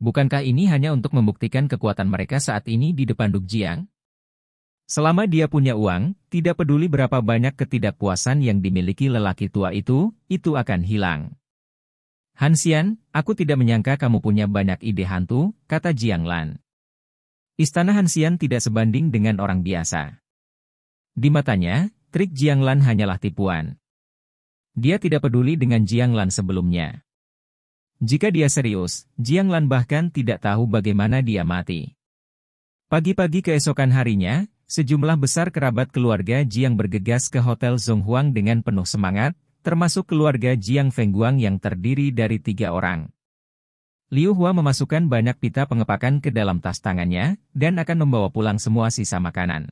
Bukankah ini hanya untuk membuktikan kekuatan mereka saat ini di depan Duk Jiang? Selama dia punya uang, tidak peduli berapa banyak ketidakpuasan yang dimiliki lelaki tua itu, itu akan hilang. Hansian, aku tidak menyangka kamu punya banyak ide hantu, kata Jiang Lan. Istana Hansian tidak sebanding dengan orang biasa. Di matanya, trik Jiang Lan hanyalah tipuan. Dia tidak peduli dengan Jiang Lan sebelumnya. Jika dia serius, Jiang Lan bahkan tidak tahu bagaimana dia mati. Pagi-pagi keesokan harinya, sejumlah besar kerabat keluarga Jiang bergegas ke Hotel Zhonghuang dengan penuh semangat, termasuk keluarga Jiang Fengguang yang terdiri dari tiga orang. Liu Hua memasukkan banyak pita pengepakan ke dalam tas tangannya, dan akan membawa pulang semua sisa makanan.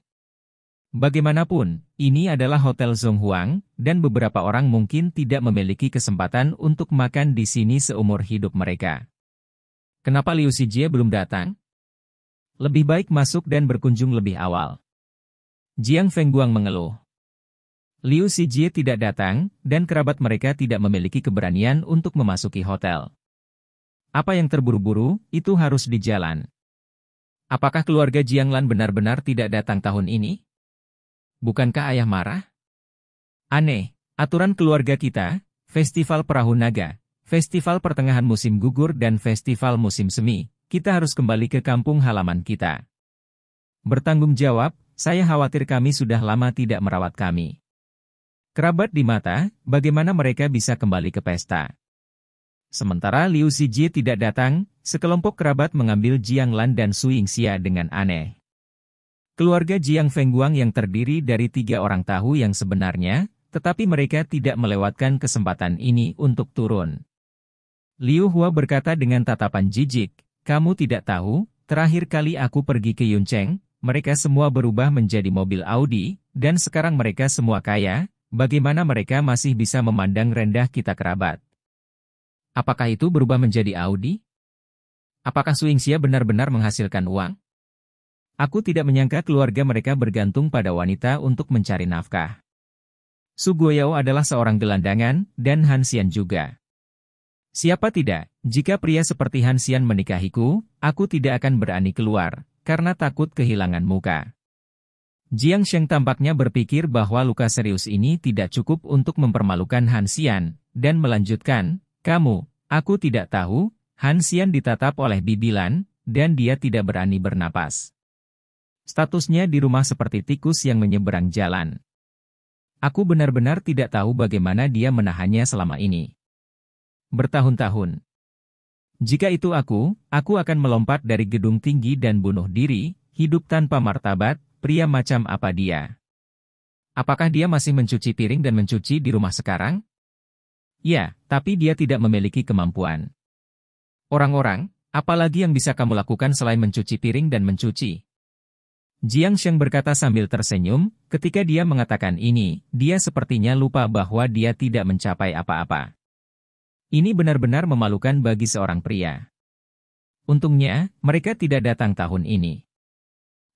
Bagaimanapun, ini adalah Hotel Zhonghuang, dan beberapa orang mungkin tidak memiliki kesempatan untuk makan di sini seumur hidup mereka. Kenapa Liu Xijie belum datang? Lebih baik masuk dan berkunjung lebih awal. Jiang Fengguang mengeluh. Liu Xijie tidak datang, dan kerabat mereka tidak memiliki keberanian untuk memasuki hotel. Apa yang terburu-buru, itu harus di jalan. Apakah keluarga Jiang Lan benar-benar tidak datang tahun ini? bukankah ayah marah? Aneh, aturan keluarga kita, Festival Perahu Naga, Festival Pertengahan Musim Gugur dan Festival Musim Semi, kita harus kembali ke kampung halaman kita. Bertanggung jawab, saya khawatir kami sudah lama tidak merawat kami. Kerabat di mata, bagaimana mereka bisa kembali ke pesta? Sementara Liu Xijie tidak datang, sekelompok kerabat mengambil Jiang Lan dan Su Xia dengan aneh. Keluarga Jiang Fengguang yang terdiri dari tiga orang tahu yang sebenarnya, tetapi mereka tidak melewatkan kesempatan ini untuk turun. Liu Hua berkata dengan tatapan jijik, kamu tidak tahu, terakhir kali aku pergi ke Yuncheng, mereka semua berubah menjadi mobil Audi, dan sekarang mereka semua kaya, bagaimana mereka masih bisa memandang rendah kita kerabat? Apakah itu berubah menjadi Audi? Apakah Suingxia benar-benar menghasilkan uang? Aku tidak menyangka keluarga mereka bergantung pada wanita untuk mencari nafkah. Sugoyao adalah seorang gelandangan, dan Hansian juga. Siapa tidak, jika pria seperti Hansian menikahiku, aku tidak akan berani keluar, karena takut kehilangan muka. Jiang Sheng tampaknya berpikir bahwa luka serius ini tidak cukup untuk mempermalukan Hansian, dan melanjutkan, kamu, aku tidak tahu, Hansian ditatap oleh bibilan, dan dia tidak berani bernapas. Statusnya di rumah seperti tikus yang menyeberang jalan. Aku benar-benar tidak tahu bagaimana dia menahannya selama ini. Bertahun-tahun. Jika itu aku, aku akan melompat dari gedung tinggi dan bunuh diri, hidup tanpa martabat, pria macam apa dia. Apakah dia masih mencuci piring dan mencuci di rumah sekarang? Ya, tapi dia tidak memiliki kemampuan. Orang-orang, apalagi yang bisa kamu lakukan selain mencuci piring dan mencuci? Jiang Sheng berkata sambil tersenyum, ketika dia mengatakan ini, dia sepertinya lupa bahwa dia tidak mencapai apa-apa. Ini benar-benar memalukan bagi seorang pria. Untungnya, mereka tidak datang tahun ini.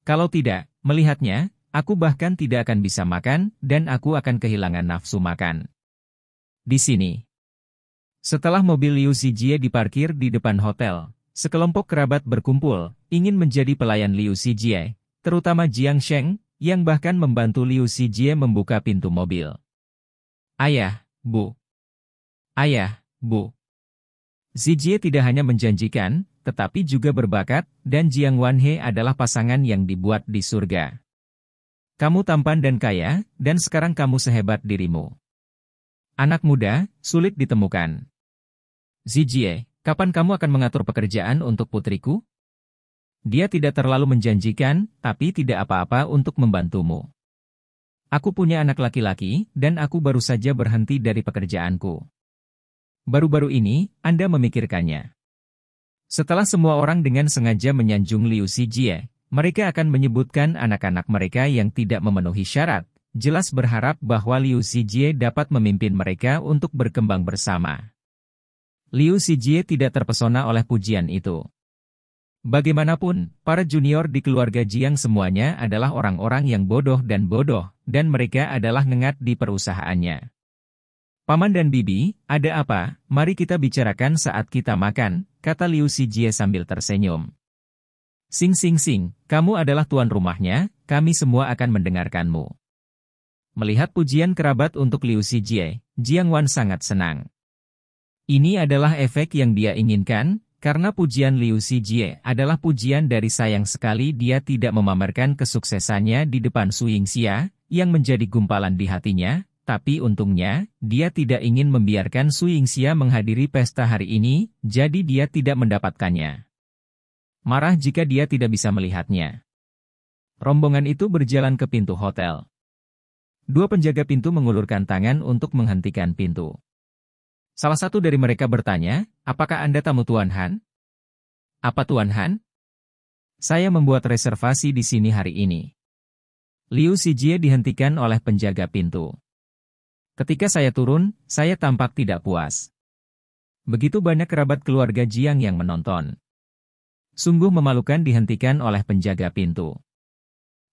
Kalau tidak, melihatnya, aku bahkan tidak akan bisa makan, dan aku akan kehilangan nafsu makan. Di sini. Setelah mobil Liu Zijie diparkir di depan hotel, sekelompok kerabat berkumpul, ingin menjadi pelayan Liu Zijie, terutama Jiang Sheng, yang bahkan membantu Liu Xijie membuka pintu mobil. Ayah, Bu. Ayah, Bu. Xijie tidak hanya menjanjikan, tetapi juga berbakat, dan Jiang Wanhe adalah pasangan yang dibuat di surga. Kamu tampan dan kaya, dan sekarang kamu sehebat dirimu. Anak muda, sulit ditemukan. Zijie, kapan kamu akan mengatur pekerjaan untuk putriku? Dia tidak terlalu menjanjikan, tapi tidak apa-apa untuk membantumu. Aku punya anak laki-laki, dan aku baru saja berhenti dari pekerjaanku. Baru-baru ini, Anda memikirkannya. Setelah semua orang dengan sengaja menyanjung Liu Xijie, mereka akan menyebutkan anak-anak mereka yang tidak memenuhi syarat, jelas berharap bahwa Liu Xijie dapat memimpin mereka untuk berkembang bersama. Liu Xijie tidak terpesona oleh pujian itu. Bagaimanapun, para junior di keluarga Jiang semuanya adalah orang-orang yang bodoh dan bodoh, dan mereka adalah ngengat di perusahaannya. Paman dan Bibi, ada apa? Mari kita bicarakan saat kita makan, kata Liu Xijie sambil tersenyum. Sing sing sing, kamu adalah tuan rumahnya, kami semua akan mendengarkanmu. Melihat pujian kerabat untuk Liu Xijie, Jiang Wan sangat senang. Ini adalah efek yang dia inginkan, karena pujian Liu Xijie adalah pujian dari sayang sekali dia tidak memamerkan kesuksesannya di depan Su Yingxia, yang menjadi gumpalan di hatinya, tapi untungnya, dia tidak ingin membiarkan Su Yingxia menghadiri pesta hari ini, jadi dia tidak mendapatkannya. Marah jika dia tidak bisa melihatnya. Rombongan itu berjalan ke pintu hotel. Dua penjaga pintu mengulurkan tangan untuk menghentikan pintu. Salah satu dari mereka bertanya, apakah Anda tamu Tuan Han? Apa Tuan Han? Saya membuat reservasi di sini hari ini. Liu Xijie dihentikan oleh penjaga pintu. Ketika saya turun, saya tampak tidak puas. Begitu banyak kerabat keluarga Jiang yang menonton. Sungguh memalukan dihentikan oleh penjaga pintu.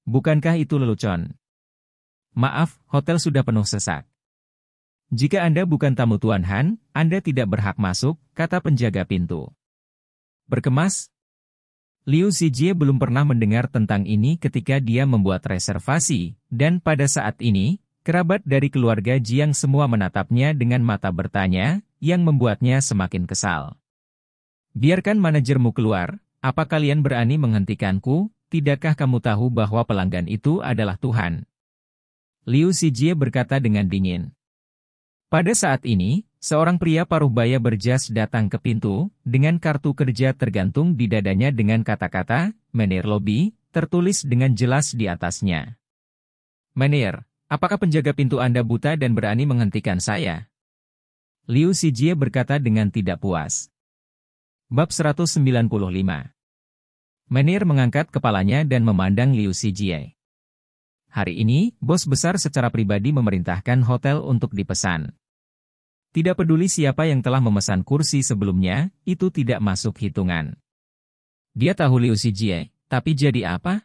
Bukankah itu lelucon? Maaf, hotel sudah penuh sesak. Jika Anda bukan tamu Tuan Han, Anda tidak berhak masuk, kata penjaga pintu. Berkemas? Liu Zijie belum pernah mendengar tentang ini ketika dia membuat reservasi, dan pada saat ini, kerabat dari keluarga Jiang semua menatapnya dengan mata bertanya, yang membuatnya semakin kesal. Biarkan manajermu keluar, apa kalian berani menghentikanku, tidakkah kamu tahu bahwa pelanggan itu adalah Tuhan? Liu Zijie berkata dengan dingin. Pada saat ini, seorang pria paruh baya berjas datang ke pintu, dengan kartu kerja tergantung di dadanya dengan kata-kata, Menir Lobby, tertulis dengan jelas di atasnya. Menir, apakah penjaga pintu Anda buta dan berani menghentikan saya? Liu Cijie berkata dengan tidak puas. Bab 195 Menir mengangkat kepalanya dan memandang Liu Cijie. Hari ini, bos besar secara pribadi memerintahkan hotel untuk dipesan. Tidak peduli siapa yang telah memesan kursi sebelumnya, itu tidak masuk hitungan. Dia tahu Liu Xijie, tapi jadi apa?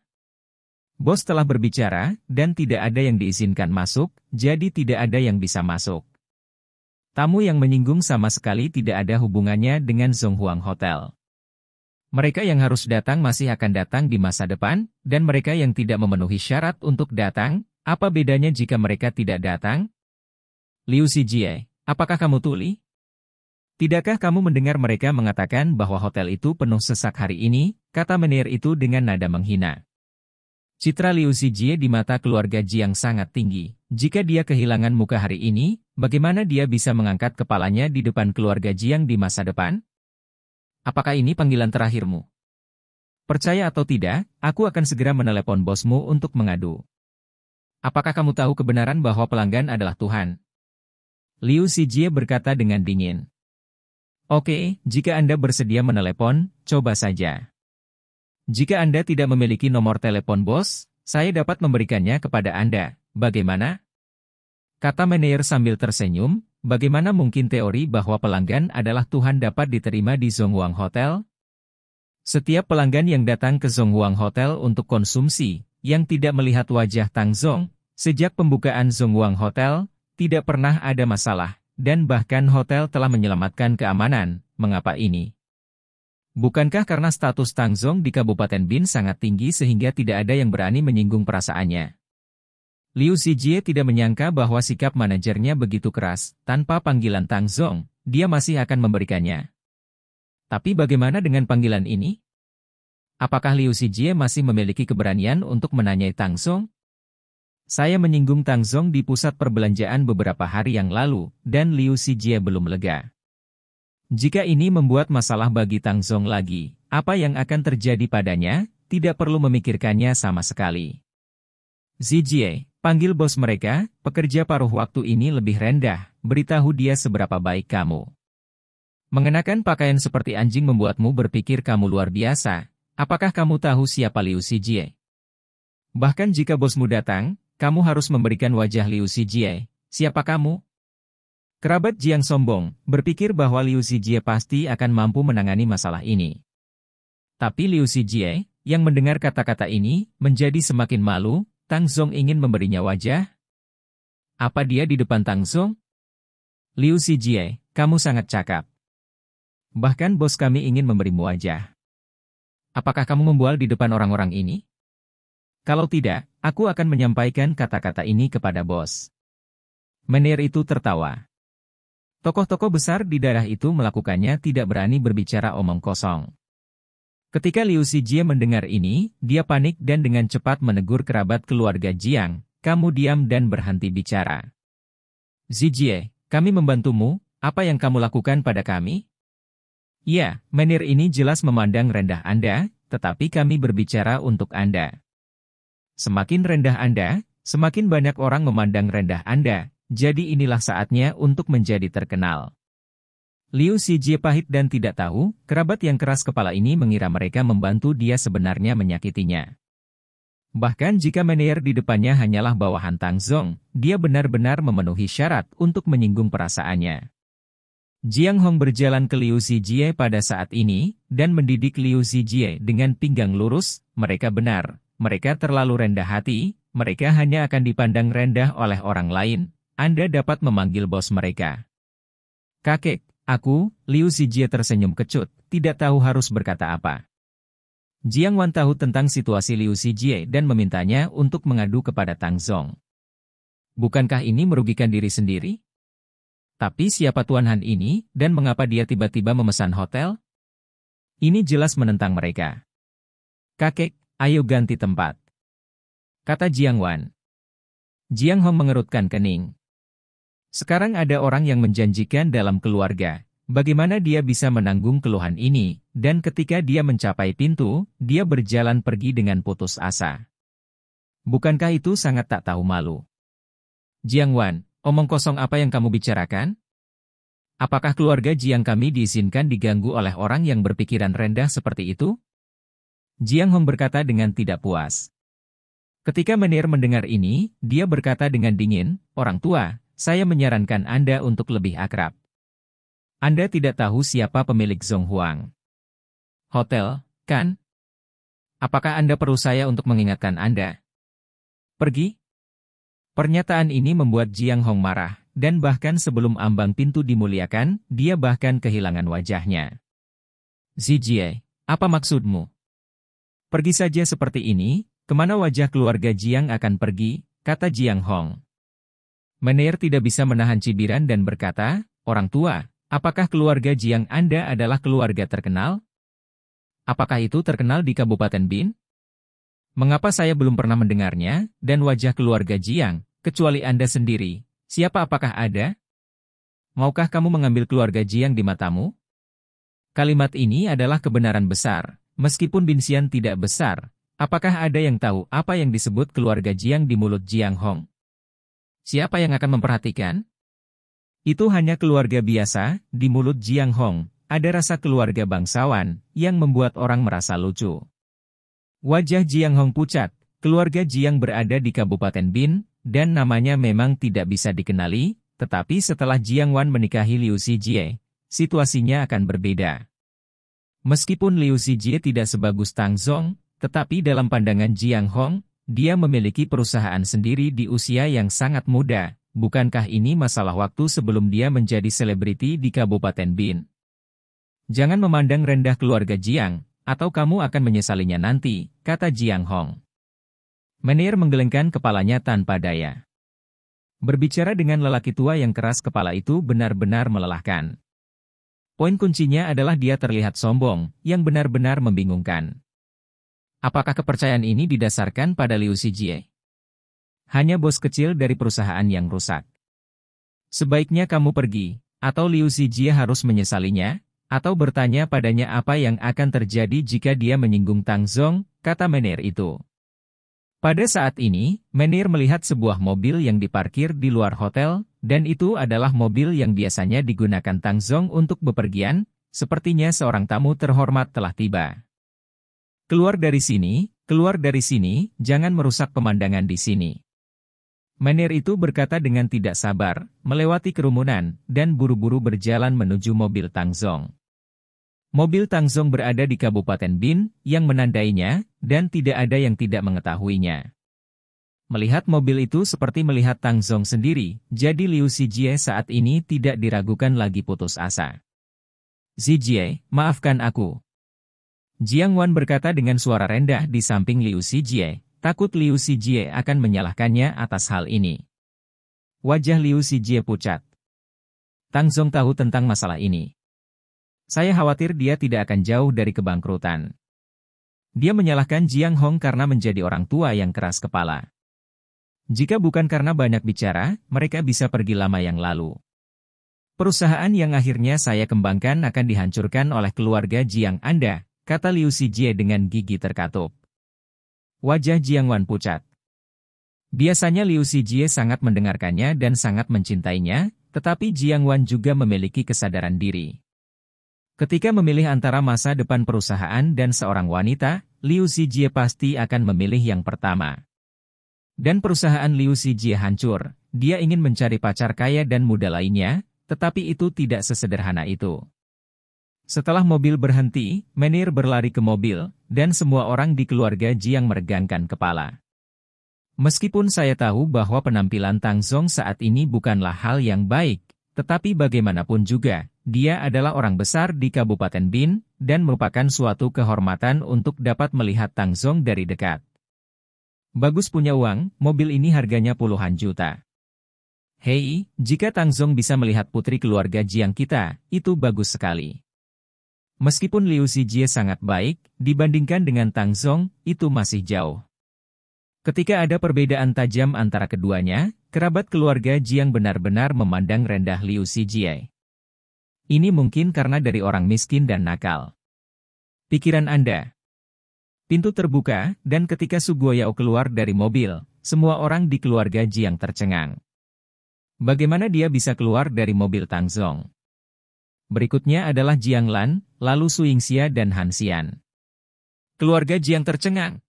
Bos telah berbicara, dan tidak ada yang diizinkan masuk, jadi tidak ada yang bisa masuk. Tamu yang menyinggung sama sekali tidak ada hubungannya dengan Zhonghuang Hotel. Mereka yang harus datang masih akan datang di masa depan, dan mereka yang tidak memenuhi syarat untuk datang, apa bedanya jika mereka tidak datang? Liu Zijie, apakah kamu tuli? Tidakkah kamu mendengar mereka mengatakan bahwa hotel itu penuh sesak hari ini, kata menir itu dengan nada menghina. Citra Liu Zijie di mata keluarga Jiang sangat tinggi. Jika dia kehilangan muka hari ini, bagaimana dia bisa mengangkat kepalanya di depan keluarga Jiang di masa depan? apakah ini panggilan terakhirmu? Percaya atau tidak, aku akan segera menelepon bosmu untuk mengadu. Apakah kamu tahu kebenaran bahwa pelanggan adalah Tuhan? Liu Xijie berkata dengan dingin. Oke, jika Anda bersedia menelepon, coba saja. Jika Anda tidak memiliki nomor telepon bos, saya dapat memberikannya kepada Anda. Bagaimana? Kata manajer sambil tersenyum, Bagaimana mungkin teori bahwa pelanggan adalah Tuhan dapat diterima di Zhonghuang Hotel? Setiap pelanggan yang datang ke Zhonghuang Hotel untuk konsumsi, yang tidak melihat wajah Tang Zhong, sejak pembukaan Zhonghuang Hotel, tidak pernah ada masalah, dan bahkan hotel telah menyelamatkan keamanan, mengapa ini? Bukankah karena status Tang Zhong di Kabupaten Bin sangat tinggi sehingga tidak ada yang berani menyinggung perasaannya? Liu Zijie tidak menyangka bahwa sikap manajernya begitu keras, tanpa panggilan Tang Zong, dia masih akan memberikannya. Tapi bagaimana dengan panggilan ini? Apakah Liu Zijie masih memiliki keberanian untuk menanyai Tang Zong? Saya menyinggung Tang Zong di pusat perbelanjaan beberapa hari yang lalu, dan Liu Zijie belum lega. Jika ini membuat masalah bagi Tang Zong lagi, apa yang akan terjadi padanya, tidak perlu memikirkannya sama sekali. Zijie, Panggil bos mereka, pekerja paruh waktu ini lebih rendah, beritahu dia seberapa baik kamu. Mengenakan pakaian seperti anjing membuatmu berpikir kamu luar biasa, apakah kamu tahu siapa Liu Xijie? Bahkan jika bosmu datang, kamu harus memberikan wajah Liu Xijie, siapa kamu? Kerabat Jiang sombong, berpikir bahwa Liu Xijie pasti akan mampu menangani masalah ini. Tapi Liu Xijie, yang mendengar kata-kata ini, menjadi semakin malu, Tang Zong ingin memberinya wajah? Apa dia di depan Tang Zong? Liu Xijie, kamu sangat cakap. Bahkan bos kami ingin memberimu wajah. Apakah kamu membual di depan orang-orang ini? Kalau tidak, aku akan menyampaikan kata-kata ini kepada bos. Menir itu tertawa. Tokoh-tokoh besar di daerah itu melakukannya tidak berani berbicara omong kosong. Ketika Liu Xijie mendengar ini, dia panik dan dengan cepat menegur kerabat keluarga Jiang, kamu diam dan berhenti bicara. Xijie, kami membantumu, apa yang kamu lakukan pada kami? Ya, menir ini jelas memandang rendah Anda, tetapi kami berbicara untuk Anda. Semakin rendah Anda, semakin banyak orang memandang rendah Anda, jadi inilah saatnya untuk menjadi terkenal. Liu Xijie pahit dan tidak tahu, kerabat yang keras kepala ini mengira mereka membantu dia sebenarnya menyakitinya. Bahkan jika Menier di depannya hanyalah bawahan Tang Zong, dia benar-benar memenuhi syarat untuk menyinggung perasaannya. Jiang Hong berjalan ke Liu Xijie pada saat ini, dan mendidik Liu Xijie dengan pinggang lurus, mereka benar, mereka terlalu rendah hati, mereka hanya akan dipandang rendah oleh orang lain, Anda dapat memanggil bos mereka. Kakek, Aku, Liu Zijie tersenyum kecut, tidak tahu harus berkata apa. Jiang Wan tahu tentang situasi Liu Zijie dan memintanya untuk mengadu kepada Tang Zong. Bukankah ini merugikan diri sendiri? Tapi siapa Tuan Han ini, dan mengapa dia tiba-tiba memesan hotel? Ini jelas menentang mereka. Kakek, ayo ganti tempat. Kata Jiang Wan. Jiang Hong mengerutkan kening. Sekarang ada orang yang menjanjikan dalam keluarga, bagaimana dia bisa menanggung keluhan ini, dan ketika dia mencapai pintu, dia berjalan pergi dengan putus asa. Bukankah itu sangat tak tahu malu? Jiang Wan, omong kosong apa yang kamu bicarakan? Apakah keluarga Jiang kami diizinkan diganggu oleh orang yang berpikiran rendah seperti itu? Jiang Hong berkata dengan tidak puas. Ketika Menir mendengar ini, dia berkata dengan dingin, Orang tua, saya menyarankan Anda untuk lebih akrab. Anda tidak tahu siapa pemilik Zhonghuang Hotel, kan? Apakah Anda perlu saya untuk mengingatkan Anda? Pergi? Pernyataan ini membuat Jiang Hong marah, dan bahkan sebelum ambang pintu dimuliakan, dia bahkan kehilangan wajahnya. Zijie, apa maksudmu? Pergi saja seperti ini, kemana wajah keluarga Jiang akan pergi, kata Jiang Hong. Meneir tidak bisa menahan cibiran dan berkata, Orang tua, apakah keluarga Jiang Anda adalah keluarga terkenal? Apakah itu terkenal di Kabupaten Bin? Mengapa saya belum pernah mendengarnya, dan wajah keluarga Jiang, kecuali Anda sendiri, siapa apakah ada? Maukah kamu mengambil keluarga Jiang di matamu? Kalimat ini adalah kebenaran besar, meskipun Bin Xian tidak besar, apakah ada yang tahu apa yang disebut keluarga Jiang di mulut Jiang Hong? Siapa yang akan memperhatikan? Itu hanya keluarga biasa, di mulut Jiang Hong, ada rasa keluarga bangsawan, yang membuat orang merasa lucu. Wajah Jiang Hong pucat, keluarga Jiang berada di Kabupaten Bin, dan namanya memang tidak bisa dikenali, tetapi setelah Jiang Wan menikahi Liu Xijie, situasinya akan berbeda. Meskipun Liu Xijie tidak sebagus Tang Zong, tetapi dalam pandangan Jiang Hong, dia memiliki perusahaan sendiri di usia yang sangat muda, bukankah ini masalah waktu sebelum dia menjadi selebriti di Kabupaten Bin? Jangan memandang rendah keluarga Jiang, atau kamu akan menyesalinya nanti, kata Jiang Hong. Menir menggelengkan kepalanya tanpa daya. Berbicara dengan lelaki tua yang keras kepala itu benar-benar melelahkan. Poin kuncinya adalah dia terlihat sombong, yang benar-benar membingungkan. Apakah kepercayaan ini didasarkan pada Liu Xijie? Hanya bos kecil dari perusahaan yang rusak. Sebaiknya kamu pergi, atau Liu Xijie harus menyesalinya, atau bertanya padanya apa yang akan terjadi jika dia menyinggung Tang Zong, kata Menir itu. Pada saat ini, Menir melihat sebuah mobil yang diparkir di luar hotel, dan itu adalah mobil yang biasanya digunakan Tang Zong untuk bepergian, sepertinya seorang tamu terhormat telah tiba. Keluar dari sini, keluar dari sini, jangan merusak pemandangan di sini. Menir itu berkata dengan tidak sabar, melewati kerumunan, dan buru-buru berjalan menuju mobil Tangzong. Mobil Tangzong berada di Kabupaten Bin, yang menandainya, dan tidak ada yang tidak mengetahuinya. Melihat mobil itu seperti melihat Tang Zong sendiri, jadi Liu Zijie saat ini tidak diragukan lagi putus asa. Zijie, maafkan aku, Jiang Wan berkata dengan suara rendah di samping Liu Xijie, takut Liu Xijie akan menyalahkannya atas hal ini. Wajah Liu Xijie pucat. Tang Zong tahu tentang masalah ini. Saya khawatir dia tidak akan jauh dari kebangkrutan. Dia menyalahkan Jiang Hong karena menjadi orang tua yang keras kepala. Jika bukan karena banyak bicara, mereka bisa pergi lama yang lalu. Perusahaan yang akhirnya saya kembangkan akan dihancurkan oleh keluarga Jiang Anda, kata Liu Xijie dengan gigi terkatup. Wajah Jiang Wan pucat. Biasanya Liu Xijie sangat mendengarkannya dan sangat mencintainya, tetapi Jiang Wan juga memiliki kesadaran diri. Ketika memilih antara masa depan perusahaan dan seorang wanita, Liu Xijie pasti akan memilih yang pertama. Dan perusahaan Liu Xijie hancur, dia ingin mencari pacar kaya dan muda lainnya, tetapi itu tidak sesederhana itu. Setelah mobil berhenti, Menir berlari ke mobil, dan semua orang di keluarga Jiang meregangkan kepala. Meskipun saya tahu bahwa penampilan Tang Zong saat ini bukanlah hal yang baik, tetapi bagaimanapun juga, dia adalah orang besar di Kabupaten Bin, dan merupakan suatu kehormatan untuk dapat melihat Tang Zong dari dekat. Bagus punya uang, mobil ini harganya puluhan juta. Hei, jika Tang Zong bisa melihat putri keluarga Jiang kita, itu bagus sekali. Meskipun Liu Zijie sangat baik, dibandingkan dengan Tang Zong, itu masih jauh. Ketika ada perbedaan tajam antara keduanya, kerabat keluarga Jiang benar-benar memandang rendah Liu Zijie. Ini mungkin karena dari orang miskin dan nakal. Pikiran Anda. Pintu terbuka, dan ketika Suguoyao keluar dari mobil, semua orang di keluarga Jiang tercengang. Bagaimana dia bisa keluar dari mobil Tang Zong? Berikutnya adalah Jiang Lan, lalu Suingxia dan Han Xian. Keluarga Jiang tercengang.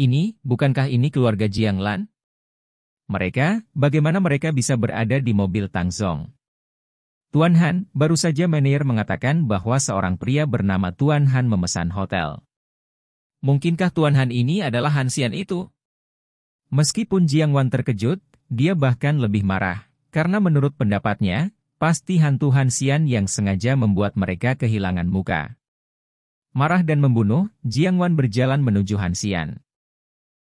Ini, bukankah ini keluarga Jiang Lan? Mereka, bagaimana mereka bisa berada di mobil Tang Song? Tuan Han, baru saja manajer mengatakan bahwa seorang pria bernama Tuan Han memesan hotel. Mungkinkah Tuan Han ini adalah Han Xian itu? Meskipun Jiang Wan terkejut, dia bahkan lebih marah, karena menurut pendapatnya, Pasti hantu Hansian yang sengaja membuat mereka kehilangan muka. Marah dan membunuh, Jiang Wan berjalan menuju Hansian.